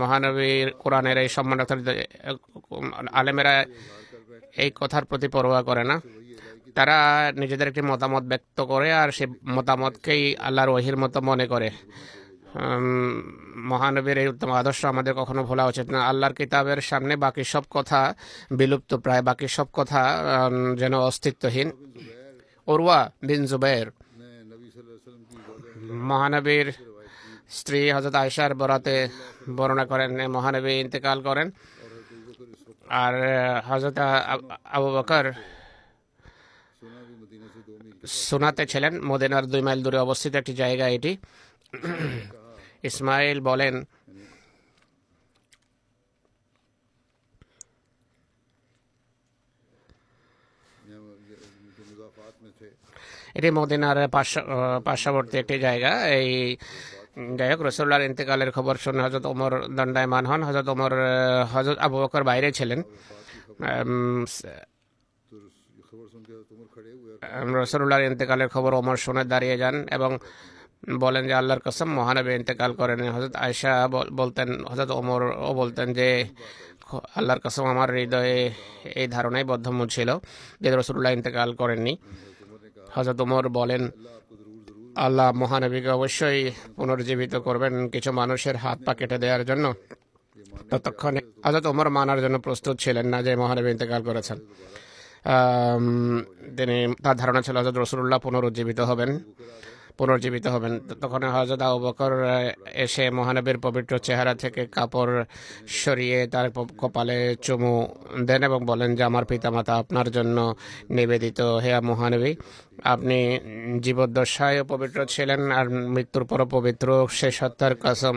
মহানবীর কোরআনের এই সম্মান আলেমেরা এই কথার প্রতি পরোয়া করে না তারা নিজেদের একটি মতামত ব্যক্ত করে আর সে মতামতকেই আল্লাহর ওহির মতো মনে করে মহানবীর এই উত্তম আদর্শ আমাদের কখনো ভোলা উচিত না আল্লাহর কিতাবের সামনে বাকি সব কথা বিলুপ্ত প্রায় বাকি সব কথা যেন অস্তিত্বহীন ওরওয়া বিন জুবের মহানবীর স্ত্রী হজরত আয়সার বরাতে বর্ণনা করেন মহানবী ইন্তেকাল করেন আর হজরত আবু বকর সোনাতে ছিলেন মদিনার দুই মাইল দূরে অবস্থিত একটি জায়গা এটি ইসমাইল বলেন এটি মদিনার পার্শ্ববর্তী একটি জায়গা এই যাই হোক রসুল্লাহর ইন্তেকালের খবর শুনে হজরত ওমর মান হন হজরত ওমর হজরত আবু বকর বাইরে ছিলেন রসুল্লাহর ইন্তেকালের খবর ওমর শুনে দাঁড়িয়ে যান এবং বলেন যে আল্লাহর কসম মহানবী ইন্তেকাল করেন হজরত আয়সা বলতেন হজরত ওমর ও বলতেন যে আল্লাহর কসম আমার হৃদয়ে এই ধারণাই বদ্ধম ছিল যে রসুল্লাহ ইন্তেকাল করেননি হজরত ওমর বলেন আল্লাহ মহানবীকে অবশ্যই পুনর্জীবিত করবেন কিছু মানুষের হাত পা কেটে দেওয়ার জন্য ততক্ষণে হজরত ওমর মানার জন্য প্রস্তুত ছিলেন না যে মহানবী ইন্তেকাল করেছেন তিনি তার ধারণা ছিল হজরত রসুল্লাহ পুনরুজ্জীবিত হবেন পুনর্জীবিত হবেন তখন হজরত আবু বকর এসে মহানবীর পবিত্র চেহারা থেকে কাপড় সরিয়ে তার কপালে চুমু দেন এবং বলেন যে আমার পিতামাতা আপনার জন্য নিবেদিত হে মহানবী আপনি জীবদ্দশায় পবিত্র ছিলেন আর মৃত্যুর পর পবিত্র সে সত্তার কসম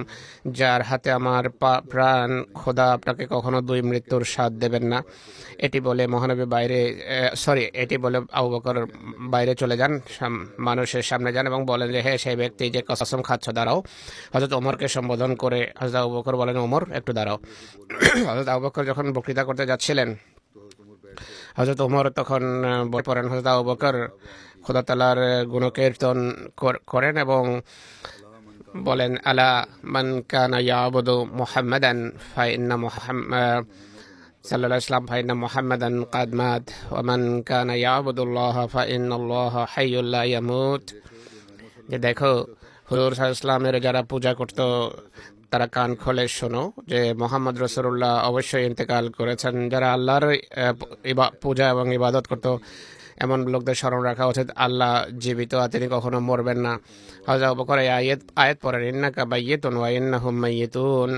যার হাতে আমার প্রাণ খোদা আপনাকে কখনো দুই মৃত্যুর স্বাদ দেবেন না এটি বলে মহানবী বাইরে সরি এটি বলে আবু বকর বাইরে চলে যান মানুষের সামনে যান এবং বলেন যে হ্যাঁ সেই ব্যক্তি যে কসম খাচ্ছ দাঁড়াও হজরত ওমরকে সম্বোধন করে হজরত আবু বকর বলেন ওমর একটু দাঁড়াও হজরত আবু বকর যখন বক্তৃতা করতে যাচ্ছিলেন হজরত ওমর তখন বই পড়েন হজরত আবু বকর খোদা তালার গুণকীর্তন করেন এবং বলেন আলা মান কানা ইয়াবুদু মুহাম্মাদান ফা ইন্না মুহাম্মাদ সাল্লাহ ইসলাম ইন্না মুহাম্মাদান কাদ মাত ওয়া মান কানা ইয়াবুদুল্লাহ ফা ইন্না আল্লাহ ফাইন্নাল্লাহ লা ইয়ামুত যে দেখো হজুর ইসলামের যারা পূজা করত তারা কান খোলে শোনো যে মোহাম্মদ রসুল্লাহ অবশ্যই ইন্তেকাল করেছেন যারা আল্লাহর পূজা এবং ইবাদত করত এমন লোকদের স্মরণ রাখা উচিত আল্লাহ জীবিত আর তিনি কখনো মরবেন না হজা উপকর আয়েত আয়েত পরে ইন্না কাবা ইয়েতুন ওয়া ইন্না হুম্মা ইয়েতুন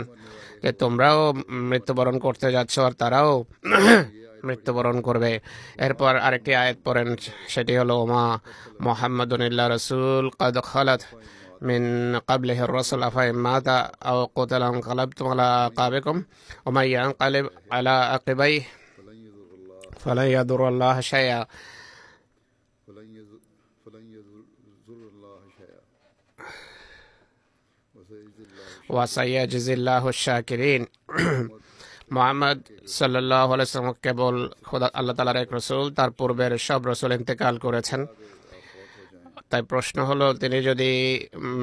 যে তোমরাও মৃত্যুবরণ করতে যাচ্ছ আর তারাও মৃত্যুবরণ করবে এরপর আরেকটি আয়াত পড়েন সেটি হলো মা মোহাম্মদুল্লাহ রসুল কদ খালাত من قبله الرسل فإن مات أو قتل انقلبتم على عقابكم ومن ينقلب على عقبيه فلن يضر الله شيئا وسيجزي الله الشاكرين মোহাম্মদ সাল্লাহ আলাইসলাম কেবল খোদা আল্লাহ তালার এক রসুল তার পূর্বের সব রসুল ইন্তেকাল করেছেন তাই প্রশ্ন হলো তিনি যদি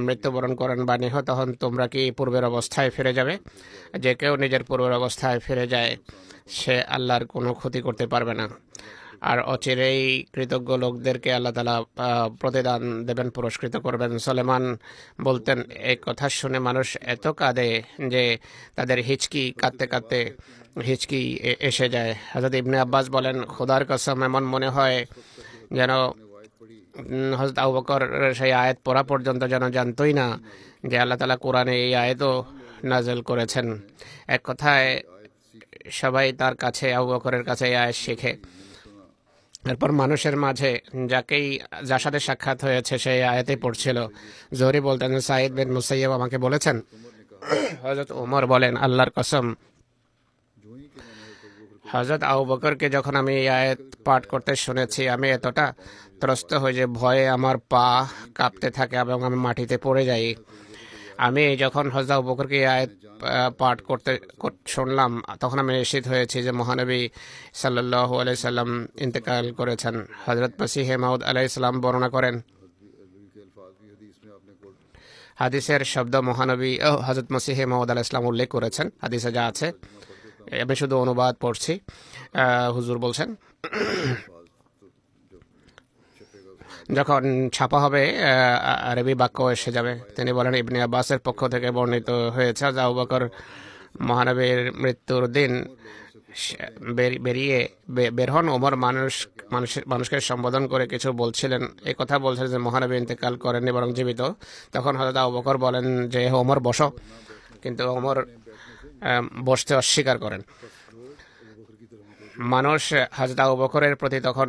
মৃত্যুবরণ করেন বা নিহত হন তোমরা কি পূর্বের অবস্থায় ফিরে যাবে যে কেউ নিজের পূর্বের অবস্থায় ফিরে যায় সে আল্লাহর কোনো ক্ষতি করতে পারবে না আর অচিরেই কৃতজ্ঞ লোকদেরকে আল্লাহ তালা প্রতিদান দেবেন পুরস্কৃত করবেন সলেমান বলতেন এই কথা শুনে মানুষ এত কাঁদে যে তাদের হিচকি কাঁদতে কাঁদতে হিচকি এসে যায় হজরত ইবনে আব্বাস বলেন খোদার কসম এমন মনে হয় যেন হজরত আবু সেই আয়াত পড়া পর্যন্ত যেন জানতই না যে আল্লাহ তালা কোরআনে এই আয়াতও নাজেল করেছেন এক কথায় সবাই তার কাছে আবু বকরের কাছে এই আয়াত শেখে এরপর মানুষের মাঝে যাকেই যার সাথে সাক্ষাৎ হয়েছে সেই আয়তে পড়ছিল জহরি বলতেন সাইদ বিন মুসাইয়াব আমাকে বলেছেন হজরত ওমর বলেন আল্লাহর কসম হজরত আউ বকরকে যখন আমি এই আয়াত পাঠ করতে শুনেছি আমি এতটা ত্রস্ত হয়ে যে ভয়ে আমার পা কাঁপতে থাকে এবং আমি মাটিতে পড়ে যাই আমি যখন হজরা বকরকে আয়াত পাঠ করতে শুনলাম তখন আমি নিশ্চিত হয়েছি যে মহানবী সাল্লাহ আলাই সাল্লাম ইন্তেকাল করেছেন হজরত মাসি মাউদ আলাই সাল্লাম বর্ণনা করেন হাদিসের শব্দ মহানবী হজরত মাসি মাউদ আলাই ইসলাম উল্লেখ করেছেন হাদিসে যা আছে আমি শুধু অনুবাদ পড়ছি হুজুর বলছেন যখন ছাপা হবে আরবি বাক্য এসে যাবে তিনি বলেন ইবনে আব্বাসের পক্ষ থেকে বর্ণিত হয়েছে যা বকর মহানবীর মৃত্যুর দিন বেরিয়ে বের হন ওমর মানুষ মানুষের মানুষকে সম্বোধন করে কিছু বলছিলেন এই কথা বলছিলেন যে মহানবী ইন্তেকাল করেননি বরং জীবিত তখন হয়তো বকর বলেন যে ওমর বসো কিন্তু ওমর বসতে অস্বীকার করেন মানুষ হাজরত আবু বকরের প্রতি তখন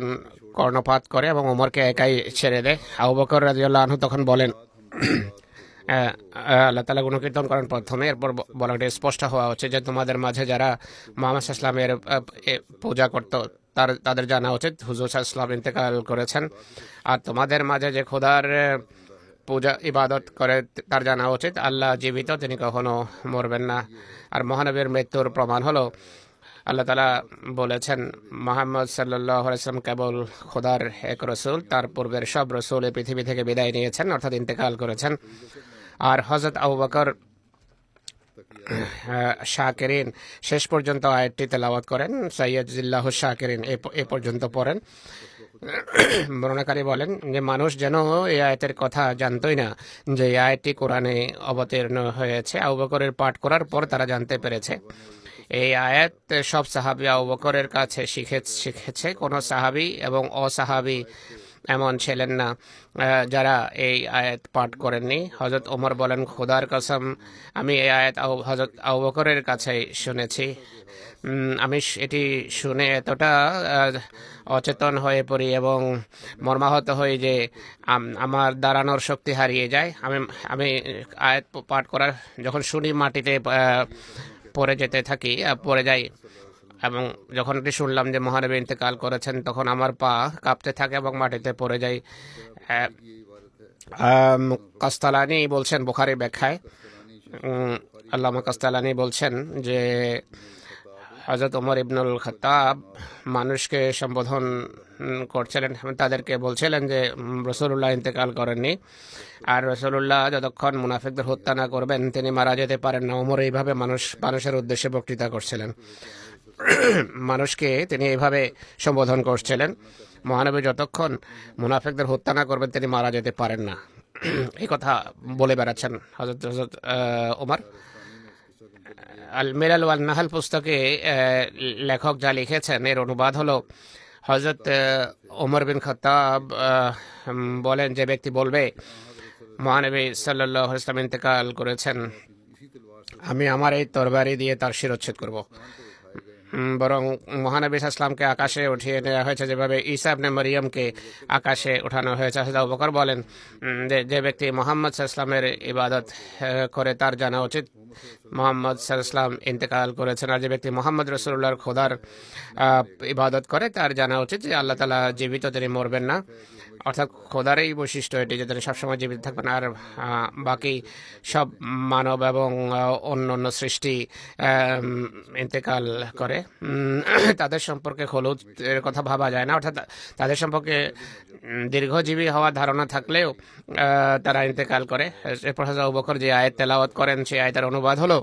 কর্ণপাত করে এবং ওমরকে একাই ছেড়ে দেয় আবু বকর রাজিউল্লাহ আনহু তখন বলেন আল্লাহ তালা গুণকীর্তন করেন প্রথমে এরপর বলাটা স্পষ্ট হওয়া হচ্ছে যে তোমাদের মাঝে যারা মোহাম্মদ ইসলামের পূজা করত তার তাদের জানা উচিত হুজুর ইসলাম ইন্তেকাল করেছেন আর তোমাদের মাঝে যে খোদার পূজা ইবাদত করে তার জানা উচিত আল্লাহ জীবিত তিনি কখনো মরবেন না আর মহানবীর মৃত্যুর প্রমাণ হলো আল্লাহ তালা বলেছেন মোহাম্মদ সাল্লাম কেবল খোদার এক রসুল তার পূর্বের সব রসুল এই পৃথিবী থেকে বিদায় নিয়েছেন অর্থাৎ ইন্তেকাল করেছেন আর হজরত আবু বকর শাকেরিন শেষ পর্যন্ত আয়াতটি তেলাওয়াত করেন সৈয়দ জিল্লাহ শাকেরিন এ পর্যন্ত পড়েন বর্ণাকারী বলেন যে মানুষ যেন এই আয়াতের কথা জানতই না যে এই আয়াতটি কোরআনে অবতীর্ণ হয়েছে আবু বকরের পাঠ করার পর তারা জানতে পেরেছে এই আয়াত সব সাহাবি বকরের কাছে শিখে শিখেছে কোনো সাহাবি এবং অসাহাবি এমন ছিলেন না যারা এই আয়াত পাঠ করেননি হজরত ওমর বলেন খোদার কসম আমি এই আয়াত হজরত আবকরের কাছে শুনেছি আমি এটি শুনে এতটা অচেতন হয়ে পড়ি এবং মর্মাহত হই যে আমার দাঁড়ানোর শক্তি হারিয়ে যায় আমি আমি আয়াত পাঠ করার যখন শুনি মাটিতে পরে যেতে থাকি পরে যাই এবং যখন এটি শুনলাম যে মহানবী ইন্তেকাল করেছেন তখন আমার পা কাঁপতে থাকে এবং মাটিতে পড়ে যাই কাস্তালানি বলছেন বোখারি ব্যাখ্যায় আল্লামা কাস্তালানি বলছেন যে হাজরত ওমর ইবনুল খতাব মানুষকে সম্বোধন করছিলেন তাদেরকে বলছিলেন যে রসুল্লাহ ইন্তেকাল করেননি আর রসুল্লাহ যতক্ষণ মুনাফিকদের হত্যা না করবেন তিনি মারা যেতে পারেন না ওমর এইভাবে মানুষ মানুষের উদ্দেশ্যে বক্তৃতা করছিলেন মানুষকে তিনি এইভাবে সম্বোধন করছিলেন মহানবী যতক্ষণ মুনাফিকদের হত্যা না করবেন তিনি মারা যেতে পারেন না এই কথা বলে বেড়াচ্ছেন হজরত হজরত ওমর আলমেরাল ওয়াল নাহাল পুস্তকে লেখক যা লিখেছেন এর অনুবাদ হলো হজরত ওমর বিন খতাব বলেন যে ব্যক্তি বলবে মহানবী সাল্লাহ ইসলাম ইন্তেকাল করেছেন আমি আমার এই তরবারি দিয়ে তার শিরোচ্ছেদ করব বরং মহানবী ইসলামকে আকাশে উঠিয়ে নেওয়া হয়েছে যেভাবে ইসাবনে মরিয়মকে আকাশে উঠানো হয়েছে হাসদা বকর বলেন যে ব্যক্তি মোহাম্মদ ইসলামের ইবাদত করে তার জানা উচিত মোহাম্মদ সাল্লাম ইন্তেকাল করেছেন আর যে ব্যক্তি মোহাম্মদ রসুল্লাহর খোদার ইবাদত করে তার জানা উচিত যে আল্লাহ তালা জীবিত তিনি মরবেন না অর্থাৎ খোদার এই বৈশিষ্ট্য এটি যে তারা সবসময় জীবিত থাকবেন আর বাকি সব মানব এবং অন্য অন্য সৃষ্টি ইন্তেকাল করে তাদের সম্পর্কে হলুদ এর কথা ভাবা যায় না অর্থাৎ তাদের সম্পর্কে দীর্ঘজীবী হওয়ার ধারণা থাকলেও তারা ইন্তেকাল করে এরপর হাজার যে আয়ের তেলাওয়াত করেন সেই আয়তার অনুবাদ হলো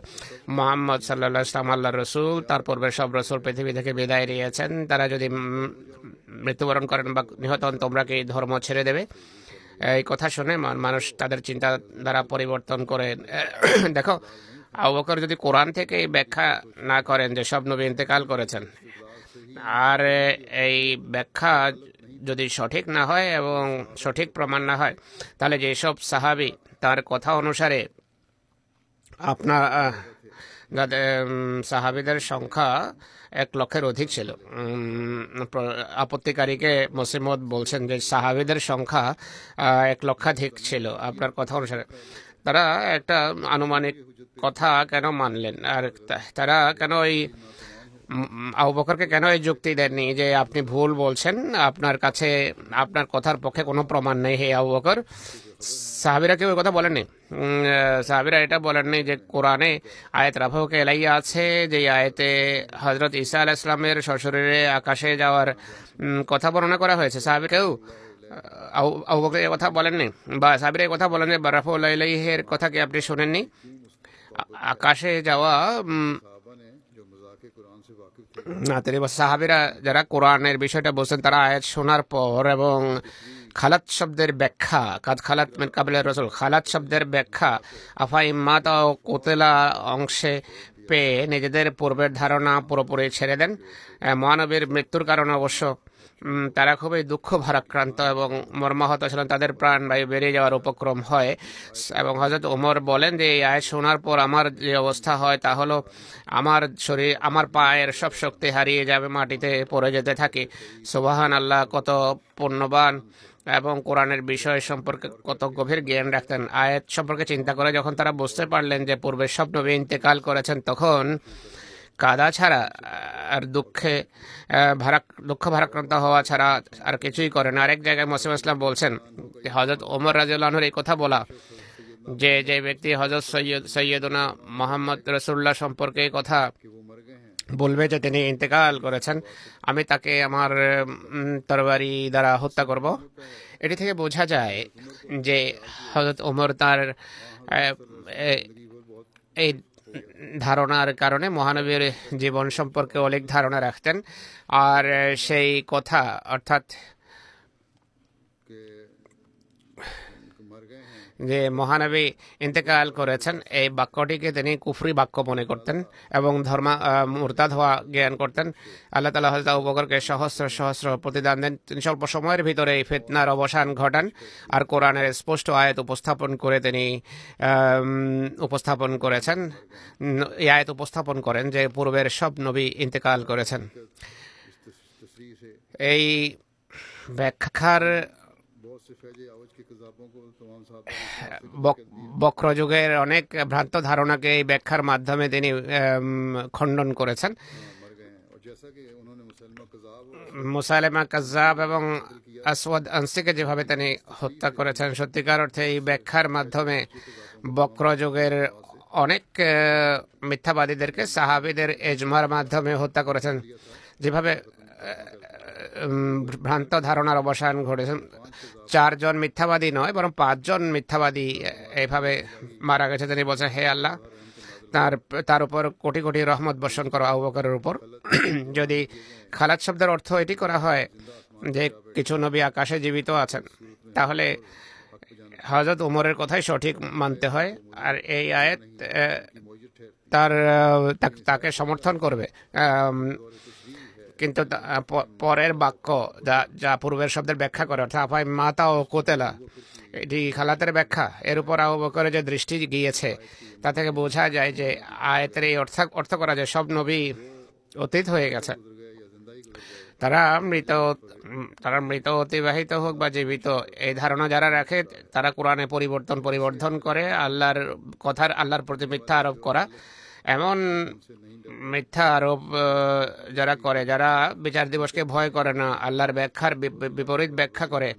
মোহাম্মদ সাল্লাহ ইসলাম আল্লাহ রসুল তার পূর্বে সব রসুল পৃথিবী থেকে বিদায় নিয়েছেন তারা যদি মৃত্যুবরণ করেন বা নিহত হন তোমরা কি ধর্ম ছেড়ে দেবে এই কথা শুনে মানুষ তাদের চিন্তাধারা পরিবর্তন করে দেখো আবকর যদি কোরআন থেকে ব্যাখ্যা না করেন যে সব নবী ইন্তেকাল করেছেন আর এই ব্যাখ্যা যদি সঠিক না হয় এবং সঠিক প্রমাণ না হয় তাহলে যেসব সাহাবি তার কথা অনুসারে আপনার যাদের সাহাবিদের সংখ্যা এক লক্ষের অধিক ছিল আপত্তিকারীকে মসিমদ বলছেন যে সাহাবিদের সংখ্যা এক লক্ষাধিক ছিল আপনার কথা অনুসারে তারা একটা আনুমানিক কথা কেন মানলেন আর তারা কেন ওই আবু বকরকে কেন এই যুক্তি দেননি যে আপনি ভুল বলছেন আপনার কাছে আপনার কথার পক্ষে কোনো প্রমাণ নেই হে আবু বকর সাহাবিরা কেউ কথা বলেননি সাহাবিরা এটা বলেননি যে কোরআনে আয়ত রাফাকে এলাইয়া আছে যে আয়তে হজরত ঈসা আল ইসলামের শ্বশুরে আকাশে যাওয়ার কথা বর্ণনা করা হয়েছে সাহাবির কেউ আবু বকর এ কথা বলেননি বা সাহাবির এ কথা বলেন যে রাফা উল্লাহ কথা কি আপনি শোনেননি আকাশে যাওয়া না তিনি সাহাবিরা যারা কোরআনের বিষয়টা বলছেন তারা আয়াত শোনার পর এবং খালাত শব্দের ব্যাখ্যা কাজ খালাত মেকাবিলা রসুল খালাত শব্দের ব্যাখ্যা আফা ইম্মাত ও কোতেলা অংশে পেয়ে নিজেদের পূর্বের ধারণা পুরোপুরি ছেড়ে দেন মহানবীর মৃত্যুর কারণে অবশ্য তারা খুবই দুঃখ ভারাক্রান্ত এবং মর্মাহত ছিলেন তাদের প্রাণ বায়ু বেরিয়ে যাওয়ার উপক্রম হয় এবং হজরত ওমর বলেন যে এই আয় শোনার পর আমার যে অবস্থা হয় তা হলো আমার শরীর আমার পায়ের সব শক্তি হারিয়ে যাবে মাটিতে পড়ে যেতে থাকে সোবাহান আল্লাহ কত পণ্যবান এবং কোরআনের বিষয় সম্পর্কে কত গভীর জ্ঞান রাখতেন আয়াত সম্পর্কে চিন্তা করে যখন তারা বুঝতে পারলেন যে পূর্বের সব নবী ইন্তেকাল করেছেন তখন কাদা ছাড়া আর দুঃখে ভারাক দুঃখ ভারাক্রান্ত হওয়া ছাড়া আর কিছুই করে না আরেক জায়গায় মসিম ইসলাম বলছেন হজরত ওমর রাজিউল্লাহর এই কথা বলা যে যে ব্যক্তি হজরত সৈয়দ সৈয়দনা মোহাম্মদ রসুল্লাহ সম্পর্কে কথা বলবে যে তিনি ইন্তেকাল করেছেন আমি তাকে আমার তরবারি দ্বারা হত্যা করব এটি থেকে বোঝা যায় যে হজরত ওমর তার এই ধারণার কারণে মহানবীর জীবন সম্পর্কে অনেক ধারণা রাখতেন আর সেই কথা অর্থাৎ যে মহানবী ইন্তেকাল করেছেন এই বাক্যটিকে তিনি কুফরি বাক্য মনে করতেন এবং ধর্মা মুরতাদ হওয়া জ্ঞান করতেন আল্লাহ তালা হজরত উপকরকে সহস্র সহস্র প্রতিদান দেন তিনি স্বল্প সময়ের ভিতরে এই ফেতনার অবসান ঘটান আর কোরআনের স্পষ্ট আয়াত উপস্থাপন করে তিনি উপস্থাপন করেছেন এই আয়াত উপস্থাপন করেন যে পূর্বের সব নবী ইন্তেকাল করেছেন এই ব্যাখ্যার হ্যাঁ, বক্রযুগের অনেক ভ্রান্ত ধারণাকে এই ব্যাখ্যার মাধ্যমে তিনি খণ্ডন করেছেন হ্যাঁ, মুসালেমা কাজাব এবং আসওয়াদ আনসিকে যেভাবে তিনি হত্যা করেছেন সত্যিকার অর্থে এই ব্যাখ্যার মাধ্যমে বক্রযুগের অনেক মিথ্যাবাদীদেরকে সাহাবিদের এজমার মাধ্যমে হত্যা করেছেন যেভাবে ভ্রান্ত ধারণার অবসান ঘটেছে চারজন মিথ্যাবাদী নয় বরং পাঁচজন মিথ্যাবাদী এইভাবে মারা গেছে তিনি বলছেন হে আল্লাহ তার তার উপর কোটি কোটি রহমত বর্ষণ করো আবুবকরের উপর যদি খালাদ শব্দের অর্থ এটি করা হয় যে কিছু নবী আকাশে জীবিত আছেন তাহলে হজরত উমরের কথাই সঠিক মানতে হয় আর এই আয়াত তার তাকে সমর্থন করবে কিন্তু পরের বাক্য যা যা পূর্বের শব্দের ব্যাখ্যা করে অর্থাৎ আফাই মাতা ও কোতেলা এটি খালাতের ব্যাখ্যা এর উপর আহ করে যে দৃষ্টি গিয়েছে তা থেকে বোঝা যায় যে আয়তের এই অর্থ অর্থ করা যায় সব নবী অতীত হয়ে গেছে তারা মৃত তারা মৃত অতিবাহিত হোক বা জীবিত এই ধারণা যারা রাখে তারা কোরআনে পরিবর্তন পরিবর্ধন করে আল্লাহর কথার আল্লাহর প্রতি মিথ্যা আরোপ করা এমন মিথ্যা আরোপ যারা করে যারা বিচার দিবসকে ভয় করে না আল্লাহর ব্যাখ্যার বিপরীত ব্যাখ্যা করে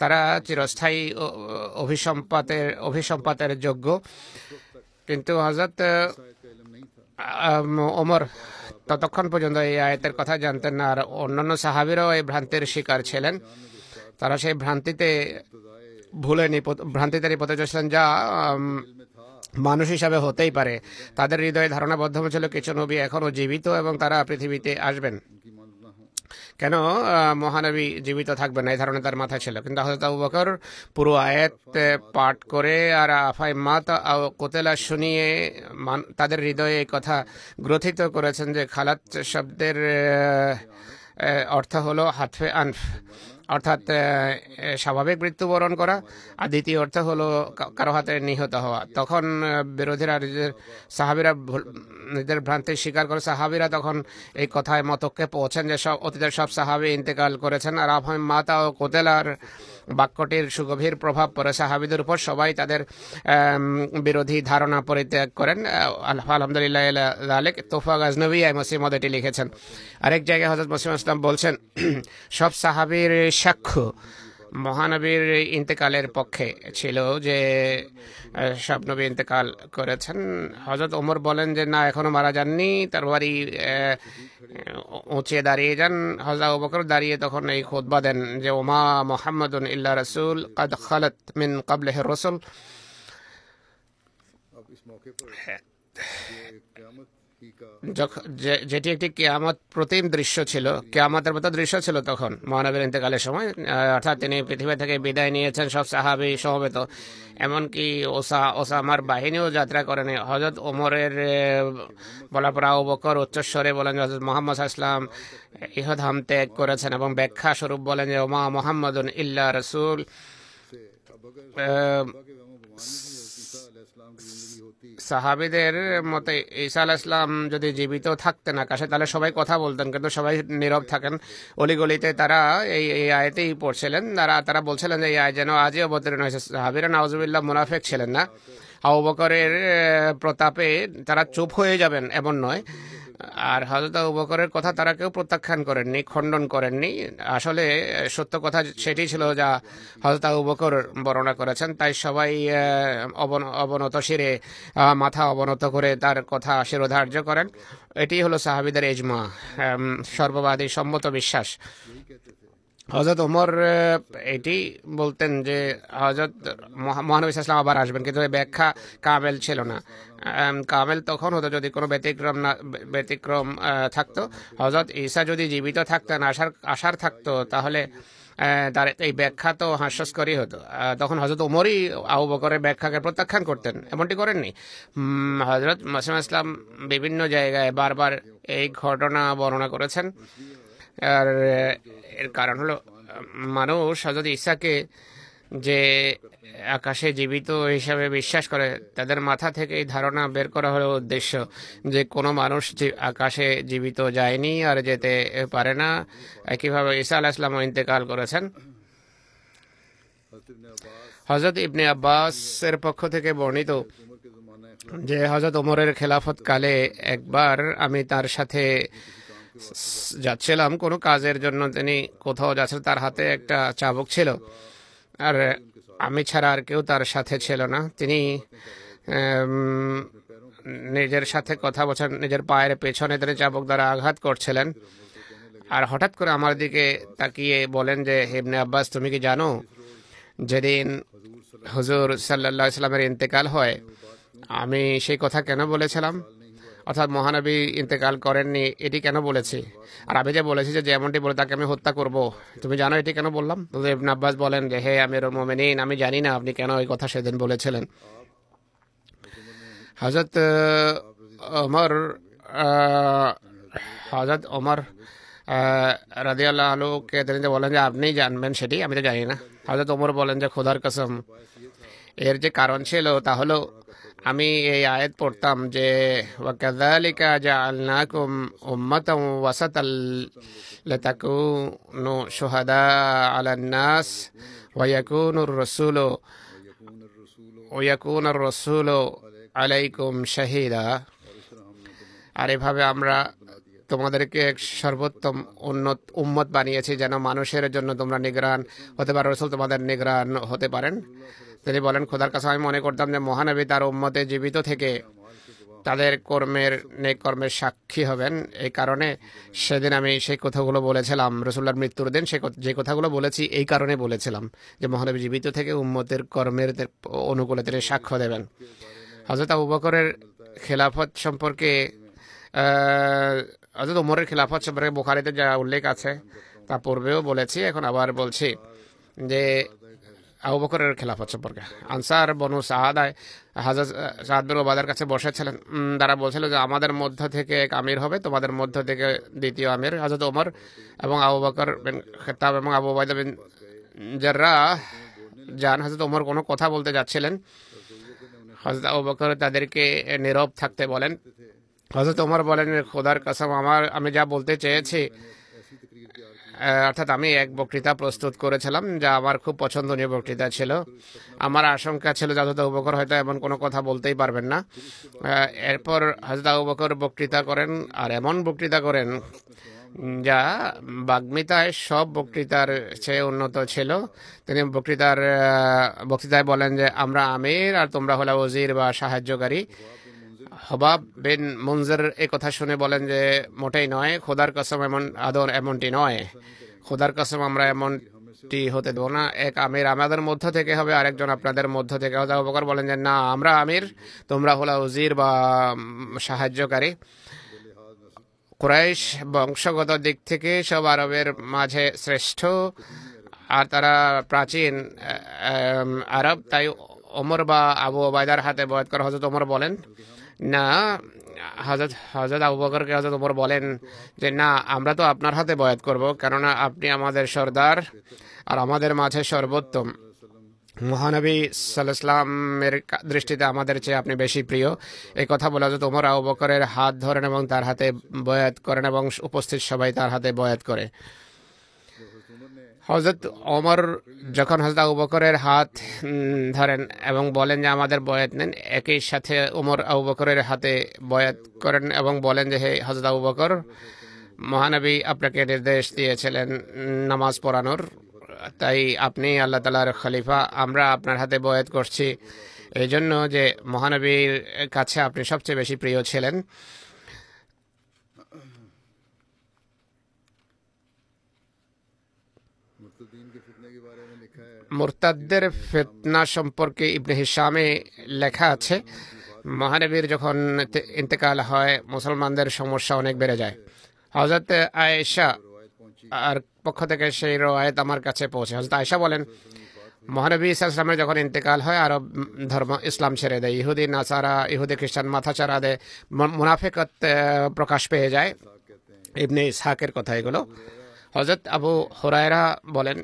তারা চিরস্থায়ী অভিসম্পাতের অভিসম্পাতের যোগ্য কিন্তু হজরত ওমর ততক্ষণ পর্যন্ত এই আয়তের কথা জানতেন না আর অন্যান্য সাহাবিরাও এই ভ্রান্তির শিকার ছিলেন তারা সেই ভ্রান্তিতে ভুলেনি ভ্রান্তিতে পথে যা মানুষ হিসাবে হতেই পারে তাদের হৃদয়ে ধারণাবদ্ধ ছিল কিছু নবী এখনও জীবিত এবং তারা পৃথিবীতে আসবেন কেন মহানবী জীবিত থাকবে না এই ধারণা তার মাথায় ছিল কিন্তু হজরত আবু বকর পুরো আয়াত পাঠ করে আর আফাই মাত কোতেলা শুনিয়ে তাদের হৃদয়ে এই কথা গ্রথিত করেছেন যে খালাত শব্দের অর্থ হলো হাতফে আনফ অর্থাৎ স্বাভাবিক মৃত্যুবরণ করা আর দ্বিতীয় অর্থ হলো কারো হাতে নিহত হওয়া তখন বিরোধীরা নিজের সাহাবিরা নিজের ভ্রান্তির স্বীকার করে সাহাবিরা তখন এই কথায় মতককে পৌঁছেন যে সব অতীতের সব সাহাবি ইন্তেকাল করেছেন আর আফহাম মাতা ও কোতেলার বাক্যটির সুগভীর প্রভাব পড়ে সাহাবিদের উপর সবাই তাদের বিরোধী ধারণা পরিত্যাগ করেন আলহামদুলিল্লাহ আলেক তোফা গাজনবী মসিম এটি লিখেছেন আরেক জায়গায় হজরত মসিম ইসলাম বলছেন সব সাহাবির সাক্ষ্য মহানবীর ইন্তেকালের পক্ষে ছিল যে নবী ইন্তেকাল করেছেন হজরত ওমর বলেন যে না এখনো মারা যাননি তার বাড়ি উঁচিয়ে দাঁড়িয়ে যান হজরত বকর দাঁড়িয়ে তখন এই খোদবা দেন যে ওমা মোহাম্মদ ইল্লা রসুল কদ খালত মিন কাবলেহ রসুল হ্যাঁ। যেটি একটি কেয়ামত প্রতিম দৃশ্য ছিল কেয়ামতের মতো দৃশ্য ছিল তখন মহানবীর ইন্তেকালের সময় অর্থাৎ তিনি পৃথিবী থেকে বিদায় নিয়েছেন সব সাহাবি সমবেত এমনকি ওসা ওসামার বাহিনীও যাত্রা করেনি হজরত ওমরের বলাপরা বকর উচ্চস্বরে বলেন হজরত মোহাম্মদ ইসলাম ইহধাম ত্যাগ করেছেন এবং ব্যাখ্যা স্বরূপ বলেন যে ওমা মোহাম্মদ ইল্লা রসুল সাহাবিদের মতে ঈসা আল ইসলাম যদি জীবিত থাকতেন আকাশে তাহলে সবাই কথা বলতেন কিন্তু সবাই নীরব থাকেন অলিগলিতে তারা এই এই আয়তেই পড়ছিলেন তারা তারা বলছিলেন যে এই আয় যেন আজই অবতীর্ণ হয়েছে সাহাবিরা নওয়াজুবিল্লাহ মুনাফেক ছিলেন না আবু বকরের প্রতাপে তারা চুপ হয়ে যাবেন এমন নয় আর হজরত বকরের কথা তারা কেউ প্রত্যাখ্যান করেননি খণ্ডন করেননি আসলে সত্য কথা সেটি ছিল যা হজরত বকর বর্ণনা করেছেন তাই সবাই অবনত শিরে মাথা অবনত করে তার কথা শিরোধার্য করেন এটি হলো সাহাবিদের এজমা সর্ববাদী সম্মত বিশ্বাস হজরত ওমর এটি বলতেন যে হজরত মহানবী ইসলাম আবার আসবেন কিন্তু ব্যাখ্যা কামেল ছিল না কামেল তখন হতো যদি কোনো ব্যতিক্রম না ব্যতিক্রম থাকতো হজরত ঈসা যদি জীবিত থাকতেন আসার আশার থাকতো তাহলে তার এই ব্যাখ্যা তো হাস্যস্করই হতো তখন হজরত ওমরই আবু বকরের ব্যাখ্যাকে প্রত্যাখ্যান করতেন এমনটি করেননি হজরত মাসিমা ইসলাম বিভিন্ন জায়গায় বারবার এই ঘটনা বর্ণনা করেছেন আর এর কারণ হলো মানুষ হজরত ঈশাকে যে আকাশে জীবিত হিসাবে বিশ্বাস করে তাদের মাথা থেকে এই ধারণা বের করা হলো উদ্দেশ্য যে কোনো মানুষ আকাশে জীবিত যায়নি আর যেতে পারে না একইভাবে ঈসা আলাহ ইসলামও ইন্তেকাল করেছেন হজরত ইবনে আব্বাসের পক্ষ থেকে বর্ণিত যে হজরত ওমরের খেলাফতকালে একবার আমি তার সাথে যাচ্ছিলাম কোনো কাজের জন্য তিনি কোথাও যাচ্ছেন তার হাতে একটা চাবুক ছিল আর আমি ছাড়া আর কেউ তার সাথে ছিল না তিনি নিজের সাথে কথা বলছেন নিজের পায়ের পেছনে তিনি চাবুক দ্বারা আঘাত করছিলেন আর হঠাৎ করে আমার দিকে তাকিয়ে বলেন যে হেমনে আব্বাস তুমি কি জানো যেদিন হজুর সাল্লা ইসলামের ইন্তেকাল হয় আমি সেই কথা কেন বলেছিলাম অর্থাৎ মহানবী ইন্তেকাল করেননি এটি কেন বলেছি আর আমি যে বলেছি যে যেমনটি বলে তাকে আমি হত্যা করব তুমি জানো এটি কেন বললাম ইবন আব্বাস বলেন যে হে আমি মোমেনিন আমি জানি না আপনি কেন ওই কথা সেদিন বলেছিলেন হজরত অমর হজরত অমর রাজিয়াল্লাহ আলুকে তিনি যে বলেন যে আপনি জানবেন সেটি আমি তো জানি না হজরত ওমর বলেন যে খোদার কাসম এর যে কারণ ছিল তা হলো আমি এই আয়াত পড়তাম যে ওয়াকাদালিকা জাআলনাকুম উম্মাতাম ওয়াসাতাল লাতাকুনু শুহাদা আলান নাস ওয়া ইয়াকুনুর রাসূলু ওয়া ইয়াকুনুর রাসূলু আলাইকুম শাহীদা আর এভাবে আমরা তোমাদেরকে এক সর্বোত্তম উন্নত উম্মত বানিয়েছি যেন মানুষের জন্য তোমরা নিগরান হতে পারো রসুল তোমাদের নিগরান হতে পারেন তিনি বলেন খোদার কাছে আমি মনে করতাম যে মহানবী তার উম্মতে জীবিত থেকে তাদের কর্মের নেক কর্মের সাক্ষী হবেন এই কারণে সেদিন আমি সেই কথাগুলো বলেছিলাম রসুল্লার মৃত্যুর দিন সে যে কথাগুলো বলেছি এই কারণে বলেছিলাম যে মহানবী জীবিত থেকে উম্মতের কর্মের অনুকূলে তিনি সাক্ষ্য দেবেন হজরত আবুবকরের খেলাফত সম্পর্কে হজরত উমরের খেলাফত সম্পর্কে বোখারিতে যা উল্লেখ আছে তা পূর্বেও বলেছি এখন আবার বলছি যে আবু বকরের খেলাফত সম্পর্কে আনসার বনু সাহাদায় হাজার সাহাদুল ওবাদার কাছে বসেছিলেন তারা বলছিল যে আমাদের মধ্য থেকে এক আমির হবে তোমাদের মধ্য থেকে দ্বিতীয় আমির হাজরত ওমর এবং আবু বকর বিন খেতাব এবং আবু ওবায়দা বিন জাররা যান হাজরত ওমর কোনো কথা বলতে যাচ্ছিলেন হজরত আবু বকর তাদেরকে নীরব থাকতে বলেন হজরত ওমর বলেন খোদার কাসম আমার আমি যা বলতে চেয়েছি অর্থাৎ আমি এক বক্তৃতা প্রস্তুত করেছিলাম যা আমার খুব পছন্দনীয় বক্তৃতা ছিল আমার আশঙ্কা ছিল যাদব উপকর হয়তো এমন কোনো কথা বলতেই পারবেন না এরপর হাজরত উপকর বক্তৃতা করেন আর এমন বক্তৃতা করেন যা বাগ্মিতায় সব বক্তৃতার চেয়ে উন্নত ছিল তিনি বক্তৃতার বক্তৃতায় বলেন যে আমরা আমির আর তোমরা হলো ওজির বা সাহায্যকারী হবাব বিন মুনজের এ কথা শুনে বলেন যে মোটেই নয় খোদার কসম এমন আদর এমনটি নয় খোদার কসম আমরা এমনটি হতে দেবো না এক আমির আমাদের মধ্য থেকে হবে আরেকজন আপনাদের মধ্য থেকে হতে উপকার বলেন যে না আমরা আমির তোমরা হলো উজির বা সাহায্যকারী কুরাইশ বংশগত দিক থেকে সব আরবের মাঝে শ্রেষ্ঠ আর তারা প্রাচীন আরব তাই ওমর বা আবু ওবায়দার হাতে বয়াত করা হজরত ওমর বলেন না হজরত হজরত আবু বকরকে হজরত ওমর বলেন যে না আমরা তো আপনার হাতে বয়াত করব কেননা আপনি আমাদের সর্দার আর আমাদের মাঝে সর্বোত্তম মহানবী সাল্লামের দৃষ্টিতে আমাদের চেয়ে আপনি বেশি প্রিয় এই কথা বলা যে তোমার আবু বকরের হাত ধরেন এবং তার হাতে বয়াত করেন এবং উপস্থিত সবাই তার হাতে বয়াত করে হজরত অমর যখন হজরত আবু বকরের হাত ধরেন এবং বলেন যে আমাদের বয়াত নেন একই সাথে ওমর আবু বকরের হাতে বয়াত করেন এবং বলেন যে হে হজরত আবু বকর মহানবী আপনাকে নির্দেশ দিয়েছিলেন নামাজ পড়ানোর তাই আপনি আল্লাহ তালার খলিফা আমরা আপনার হাতে বয়াত করছি এই জন্য যে মহানবীর কাছে আপনি সবচেয়ে বেশি প্রিয় ছিলেন মোরতাদদের ফেতনা সম্পর্কে ইবনে হিসামে লেখা আছে মহানবীর যখন ইন্তেকাল হয় মুসলমানদের সমস্যা অনেক বেড়ে যায় হজরত আয়েশা আর পক্ষ থেকে সেই রায়ত আমার কাছে পৌঁছে হজরত আয়েশা বলেন মহানবী ইসলামের যখন ইন্তেকাল হয় আরব ধর্ম ইসলাম ছেড়ে দেয় ইহুদি নাসারা ইহুদি খ্রিস্টান মাথা চারা দেয় মুনাফেকত প্রকাশ পেয়ে যায় ইবনে ইসহাকের কথা এগুলো হজরত আবু হরায়রা বলেন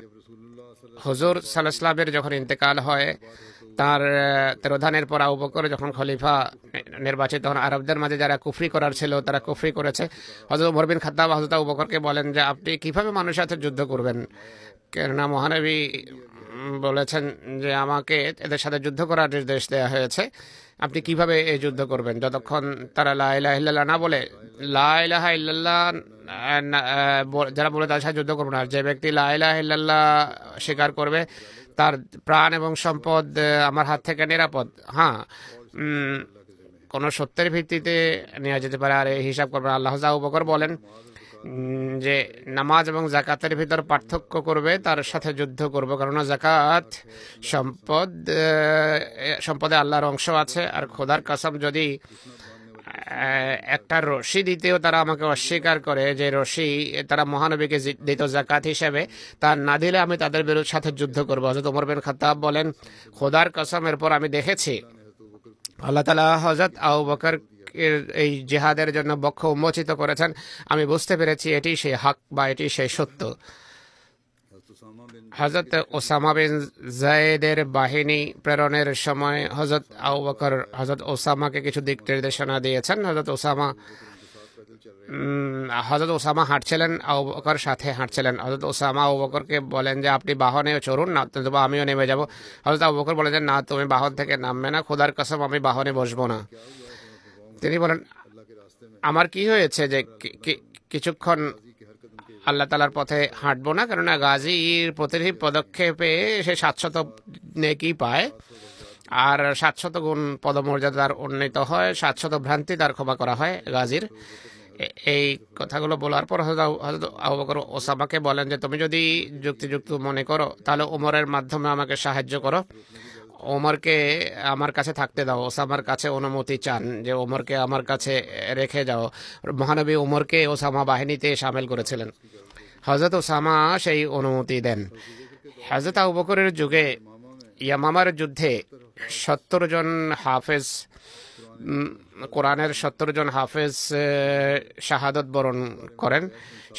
হজুর সাল্লাহামের যখন ইন্তেকাল হয় তার তেরোধানের পর আবু যখন খলিফা নির্বাচিত তখন আরবদের মাঝে যারা কুফরি করার ছিল তারা কুফরি করেছে হজরত উমর বিন খাদ্দাব হজরত আবু বলেন যে আপনি কীভাবে মানুষের সাথে যুদ্ধ করবেন কেননা মহানবী বলেছেন যে আমাকে এদের সাথে যুদ্ধ করার নির্দেশ দেওয়া হয়েছে আপনি কিভাবে এই যুদ্ধ করবেন যতক্ষণ তারা লাহ ইল্লাল্লাহ না বলে লাহ ইল্লাল্লাহ যারা বলে তাদের সাথে যুদ্ধ করবো না যে ব্যক্তি লাহ স্বীকার করবে তার প্রাণ এবং সম্পদ আমার হাত থেকে নিরাপদ হ্যাঁ কোনো সত্যের ভিত্তিতে নেওয়া যেতে পারে আর হিসাব করবেন আল্লাহ জাহবকর বলেন যে নামাজ এবং জাকাতের ভিতর পার্থক্য করবে তার সাথে যুদ্ধ করবো কেননা জাকাত সম্পদ সম্পদে আল্লাহর অংশ আছে আর খোদার কাসাম যদি একটা রশি দিতেও তারা আমাকে অস্বীকার করে যে রশি তারা মহানবীকে দিত জাকাত হিসেবে তা না দিলে আমি তাদের বিরুদ্ধে সাথে যুদ্ধ করবো হজরত উমর বিন খাতাব বলেন খোদার কসম এরপর আমি দেখেছি আল্লাহ তালা হজরত আউ বকর এই জেহাদের জন্য বক্ষ উন্মোচিত করেছেন আমি বুঝতে পেরেছি এটি সেই হক বা এটি সেই সত্য হজরত ওসামা বিন জায়েদের বাহিনী প্রেরণের সময় হজরত আউ হজরত ওসামাকে কিছু দিক নির্দেশনা দিয়েছেন হজরত ওসামা হজরত ওসামা হাঁটছিলেন আউ সাথে হাঁটছিলেন হজরত ওসামা আউ বলেন যে আপনি বাহনে চড়ুন না অত্যন্ত আমিও নেমে যাব হজরত আউ বলেন যে না তুমি বাহন থেকে নামবে না খোদার কসম আমি বাহনে বসবো না তিনি বলেন আমার কি হয়েছে যে কিছুক্ষণ আল্লাহ তালার পথে হাঁটবো না কেননা গাজীর প্রতিটি পদক্ষেপে সে সাতশত নেকি পায় আর সাতশত গুণ পদমর্যাদা তার উন্নীত হয় সাতশত ভ্রান্তি তার ক্ষমা করা হয় গাজীর এই কথাগুলো বলার পর হজরত আবুবকর ওসামাকে বলেন যে তুমি যদি যুক্তিযুক্ত মনে করো তাহলে ওমরের মাধ্যমে আমাকে সাহায্য করো ওমরকে আমার কাছে থাকতে দাও ওসামার কাছে অনুমতি চান যে ওমরকে আমার কাছে রেখে যাও মহানবী ওমরকে ওসামা বাহিনীতে সামিল করেছিলেন হজরত ওসামা সেই অনুমতি দেন হজরত আবু যুগে ইয়ামামার যুদ্ধে সত্তর জন হাফেজ কোরআনের সত্তর জন হাফেজ শাহাদত বরণ করেন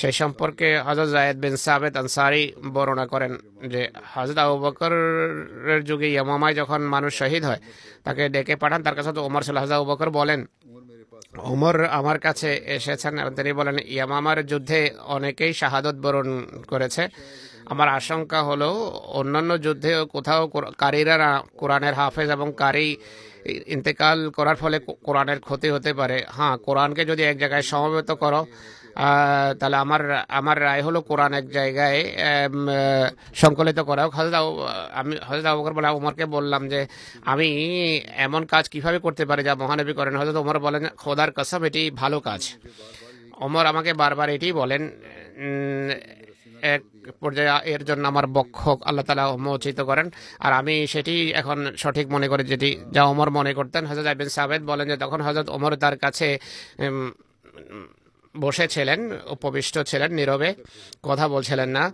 সেই সম্পর্কে হজরত জায়েদ বিন সাবেদ আনসারি বর্ণনা করেন যে হজরত আবু বকরের যুগে ইয়ামামায় যখন মানুষ শহীদ হয় তাকে ডেকে পাঠান তার কাছে তো ওমর সাল হজরত আবু বকর বলেন ওমর আমার কাছে এসেছেন তিনি বলেন ইয়ামামার যুদ্ধে অনেকেই শাহাদত বরণ করেছে আমার আশঙ্কা হলো অন্যান্য যুদ্ধে কোথাও কারীরা কোরআনের হাফেজ এবং কারি ইন্তেকাল করার ফলে কোরআনের ক্ষতি হতে পারে হ্যাঁ কোরআনকে যদি এক জায়গায় সমবেত করো তাহলে আমার আমার রায় হলো কোরআন এক জায়গায় সংকলিত করা হোক হজরত আমি হজরত আবুকর বলে ওমরকে বললাম যে আমি এমন কাজ কিভাবে করতে পারি যা মহানবী করেন হজরত ওমর বলেন খোদার কসম এটি ভালো কাজ ওমর আমাকে বারবার এটি বলেন এক পর্যায়ে এর জন্য আমার বক্ষ আল্লাহ তালা উন্মোচিত করেন আর আমি সেটি এখন সঠিক মনে করি যেটি যা ওমর মনে করতেন হজরত আইবিন সাবেদ বলেন যে তখন হজরত ওমর তার কাছে বসেছিলেন উপবিষ্ট ছিলেন নীরবে কথা বলছিলেন না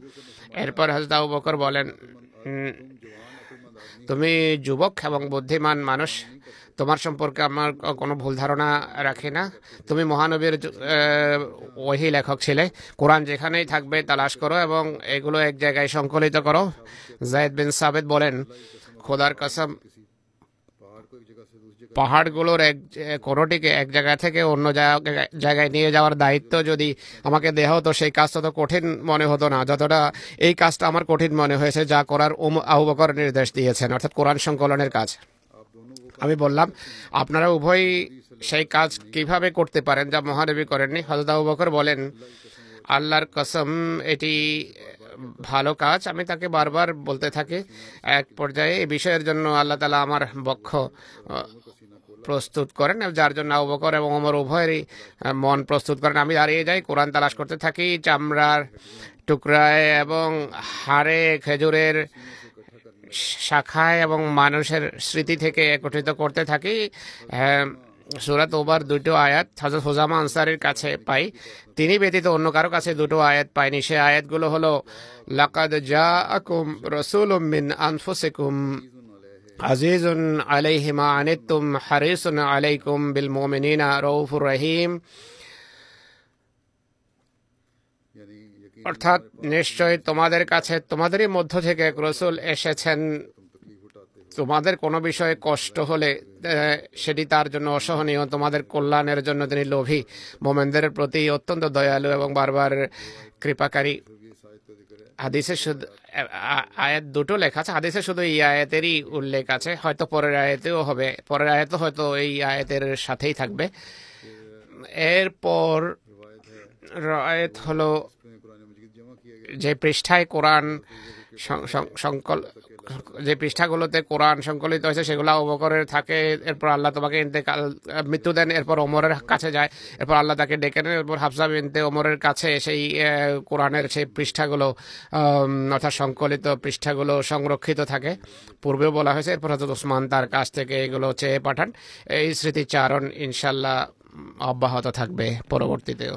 এরপর হজরত আবু বকর বলেন তুমি যুবক এবং বুদ্ধিমান মানুষ তোমার সম্পর্কে আমার কোনো ভুল ধারণা রাখে না তুমি মহানবীর ওহি লেখক ছিলে কোরআন যেখানেই থাকবে তালাশ করো এবং এগুলো এক জায়গায় সংকলিত করো জায়দ বিন সাবেদ বলেন খোদার কাসাম পাহাড়গুলোর এক কোনোটিকে এক জায়গা থেকে অন্য জায়গায় নিয়ে যাওয়ার দায়িত্ব যদি আমাকে দেওয়া হতো সেই কাজটা তো কঠিন মনে হতো না যতটা এই কাজটা আমার কঠিন মনে হয়েছে যা করার আহ্বকর নির্দেশ দিয়েছেন অর্থাৎ কোরআন সংকলনের কাজ আমি বললাম আপনারা উভয়ই সেই কাজ কিভাবে করতে পারেন যা মহানবী করেননি হজরত আবু বকর বলেন আল্লাহর কসম এটি ভালো কাজ আমি তাকে বারবার বলতে থাকি এক পর্যায়ে এই বিষয়ের জন্য আল্লাহ তালা আমার বক্ষ প্রস্তুত করেন যার জন্য আবু বকর এবং আমার উভয়েরই মন প্রস্তুত করেন আমি দাঁড়িয়ে যাই কোরআন তালাশ করতে থাকি চামড়ার টুকরায় এবং হাড়ে খেজুরের শাখায় এবং মানুষের স্মৃতি থেকে একত্রিত করতে থাকি সুরাত ওবার দুটো আয়াত হজরত হোজামা আনসারের কাছে পাই তিনি ব্যতীত অন্য কারো কাছে দুটো আয়াত পাইনি সে আয়াতগুলো হলো লাকাদ জা আকুম রসুল মিন আনফুসিকুম আজিজুন আলাইহিমা আনিতুম হারিসুন আলাইকুম বিল মোমিনা রৌফুর রহিম অর্থাৎ নিশ্চয় তোমাদের কাছে তোমাদেরই মধ্য থেকে এক রসুল এসেছেন তোমাদের কোনো বিষয়ে কষ্ট হলে সেটি তার জন্য অসহনীয় তোমাদের কল্যাণের জন্য তিনি লোভী মোমেনদের প্রতি অত্যন্ত দয়ালু এবং বারবার কৃপাকারী হাদিসে শুধু আয়াত দুটো লেখা আছে হাদিসে শুধু এই আয়াতেরই উল্লেখ আছে হয়তো পরের আয়াতেও হবে পরের আয়াতও হয়তো এই আয়াতের সাথেই থাকবে এরপর রায়ত হলো যে পৃষ্ঠায় কোরআন সংকল যে পৃষ্ঠাগুলোতে কোরআন সংকলিত হয়েছে সেগুলো অবকরের থাকে এরপর আল্লাহ তোমাকে ইন্তেকাল মৃত্যু দেন এরপর ওমরের কাছে যায় এরপর আল্লাহ তাকে ডেকে নেন এরপর হাফসাব বিনতে ওমরের কাছে সেই কোরআনের সেই পৃষ্ঠাগুলো অর্থাৎ সংকলিত পৃষ্ঠাগুলো সংরক্ষিত থাকে পূর্বেও বলা হয়েছে এরপর হজরত ওসমান তার কাছ থেকে এগুলো চেয়ে পাঠান এই স্মৃতিচারণ ইনশাল্লাহ অব্যাহত থাকবে পরবর্তীতেও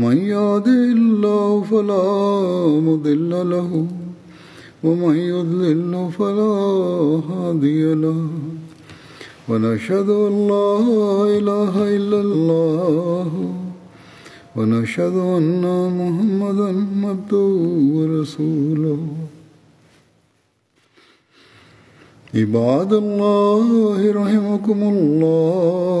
من يهد الله فلا مضل له ومن يضلل فلا هادي له ونشهد ان لا اله الا الله ونشهد ان محمدا عبده ورسوله عباد الله رحمكم الله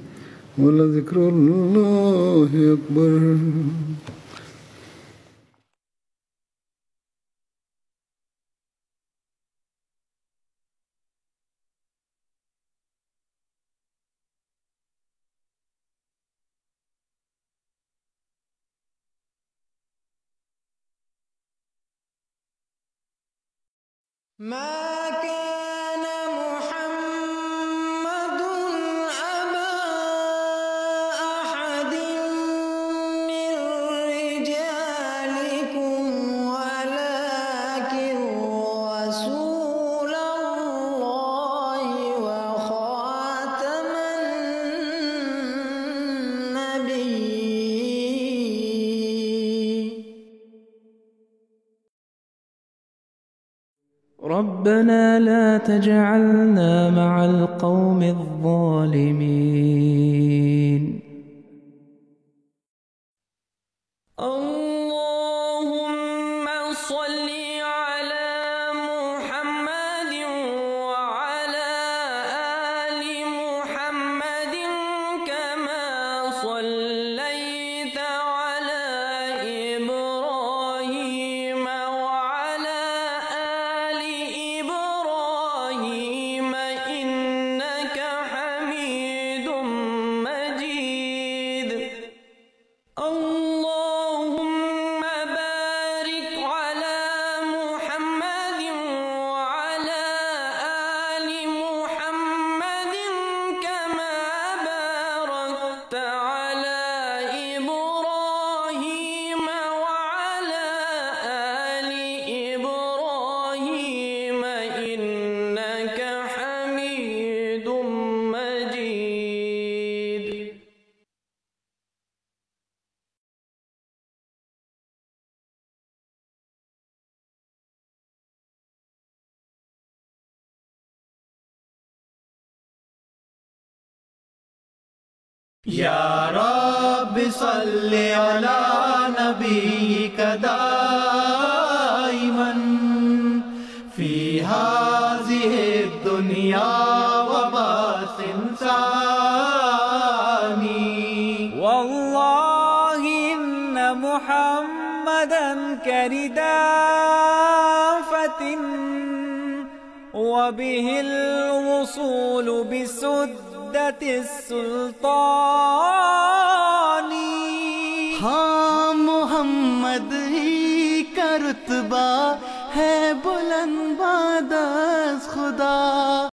ولذكر الله أكبر ما ربنا لا تجعلنا مع القوم الظالمين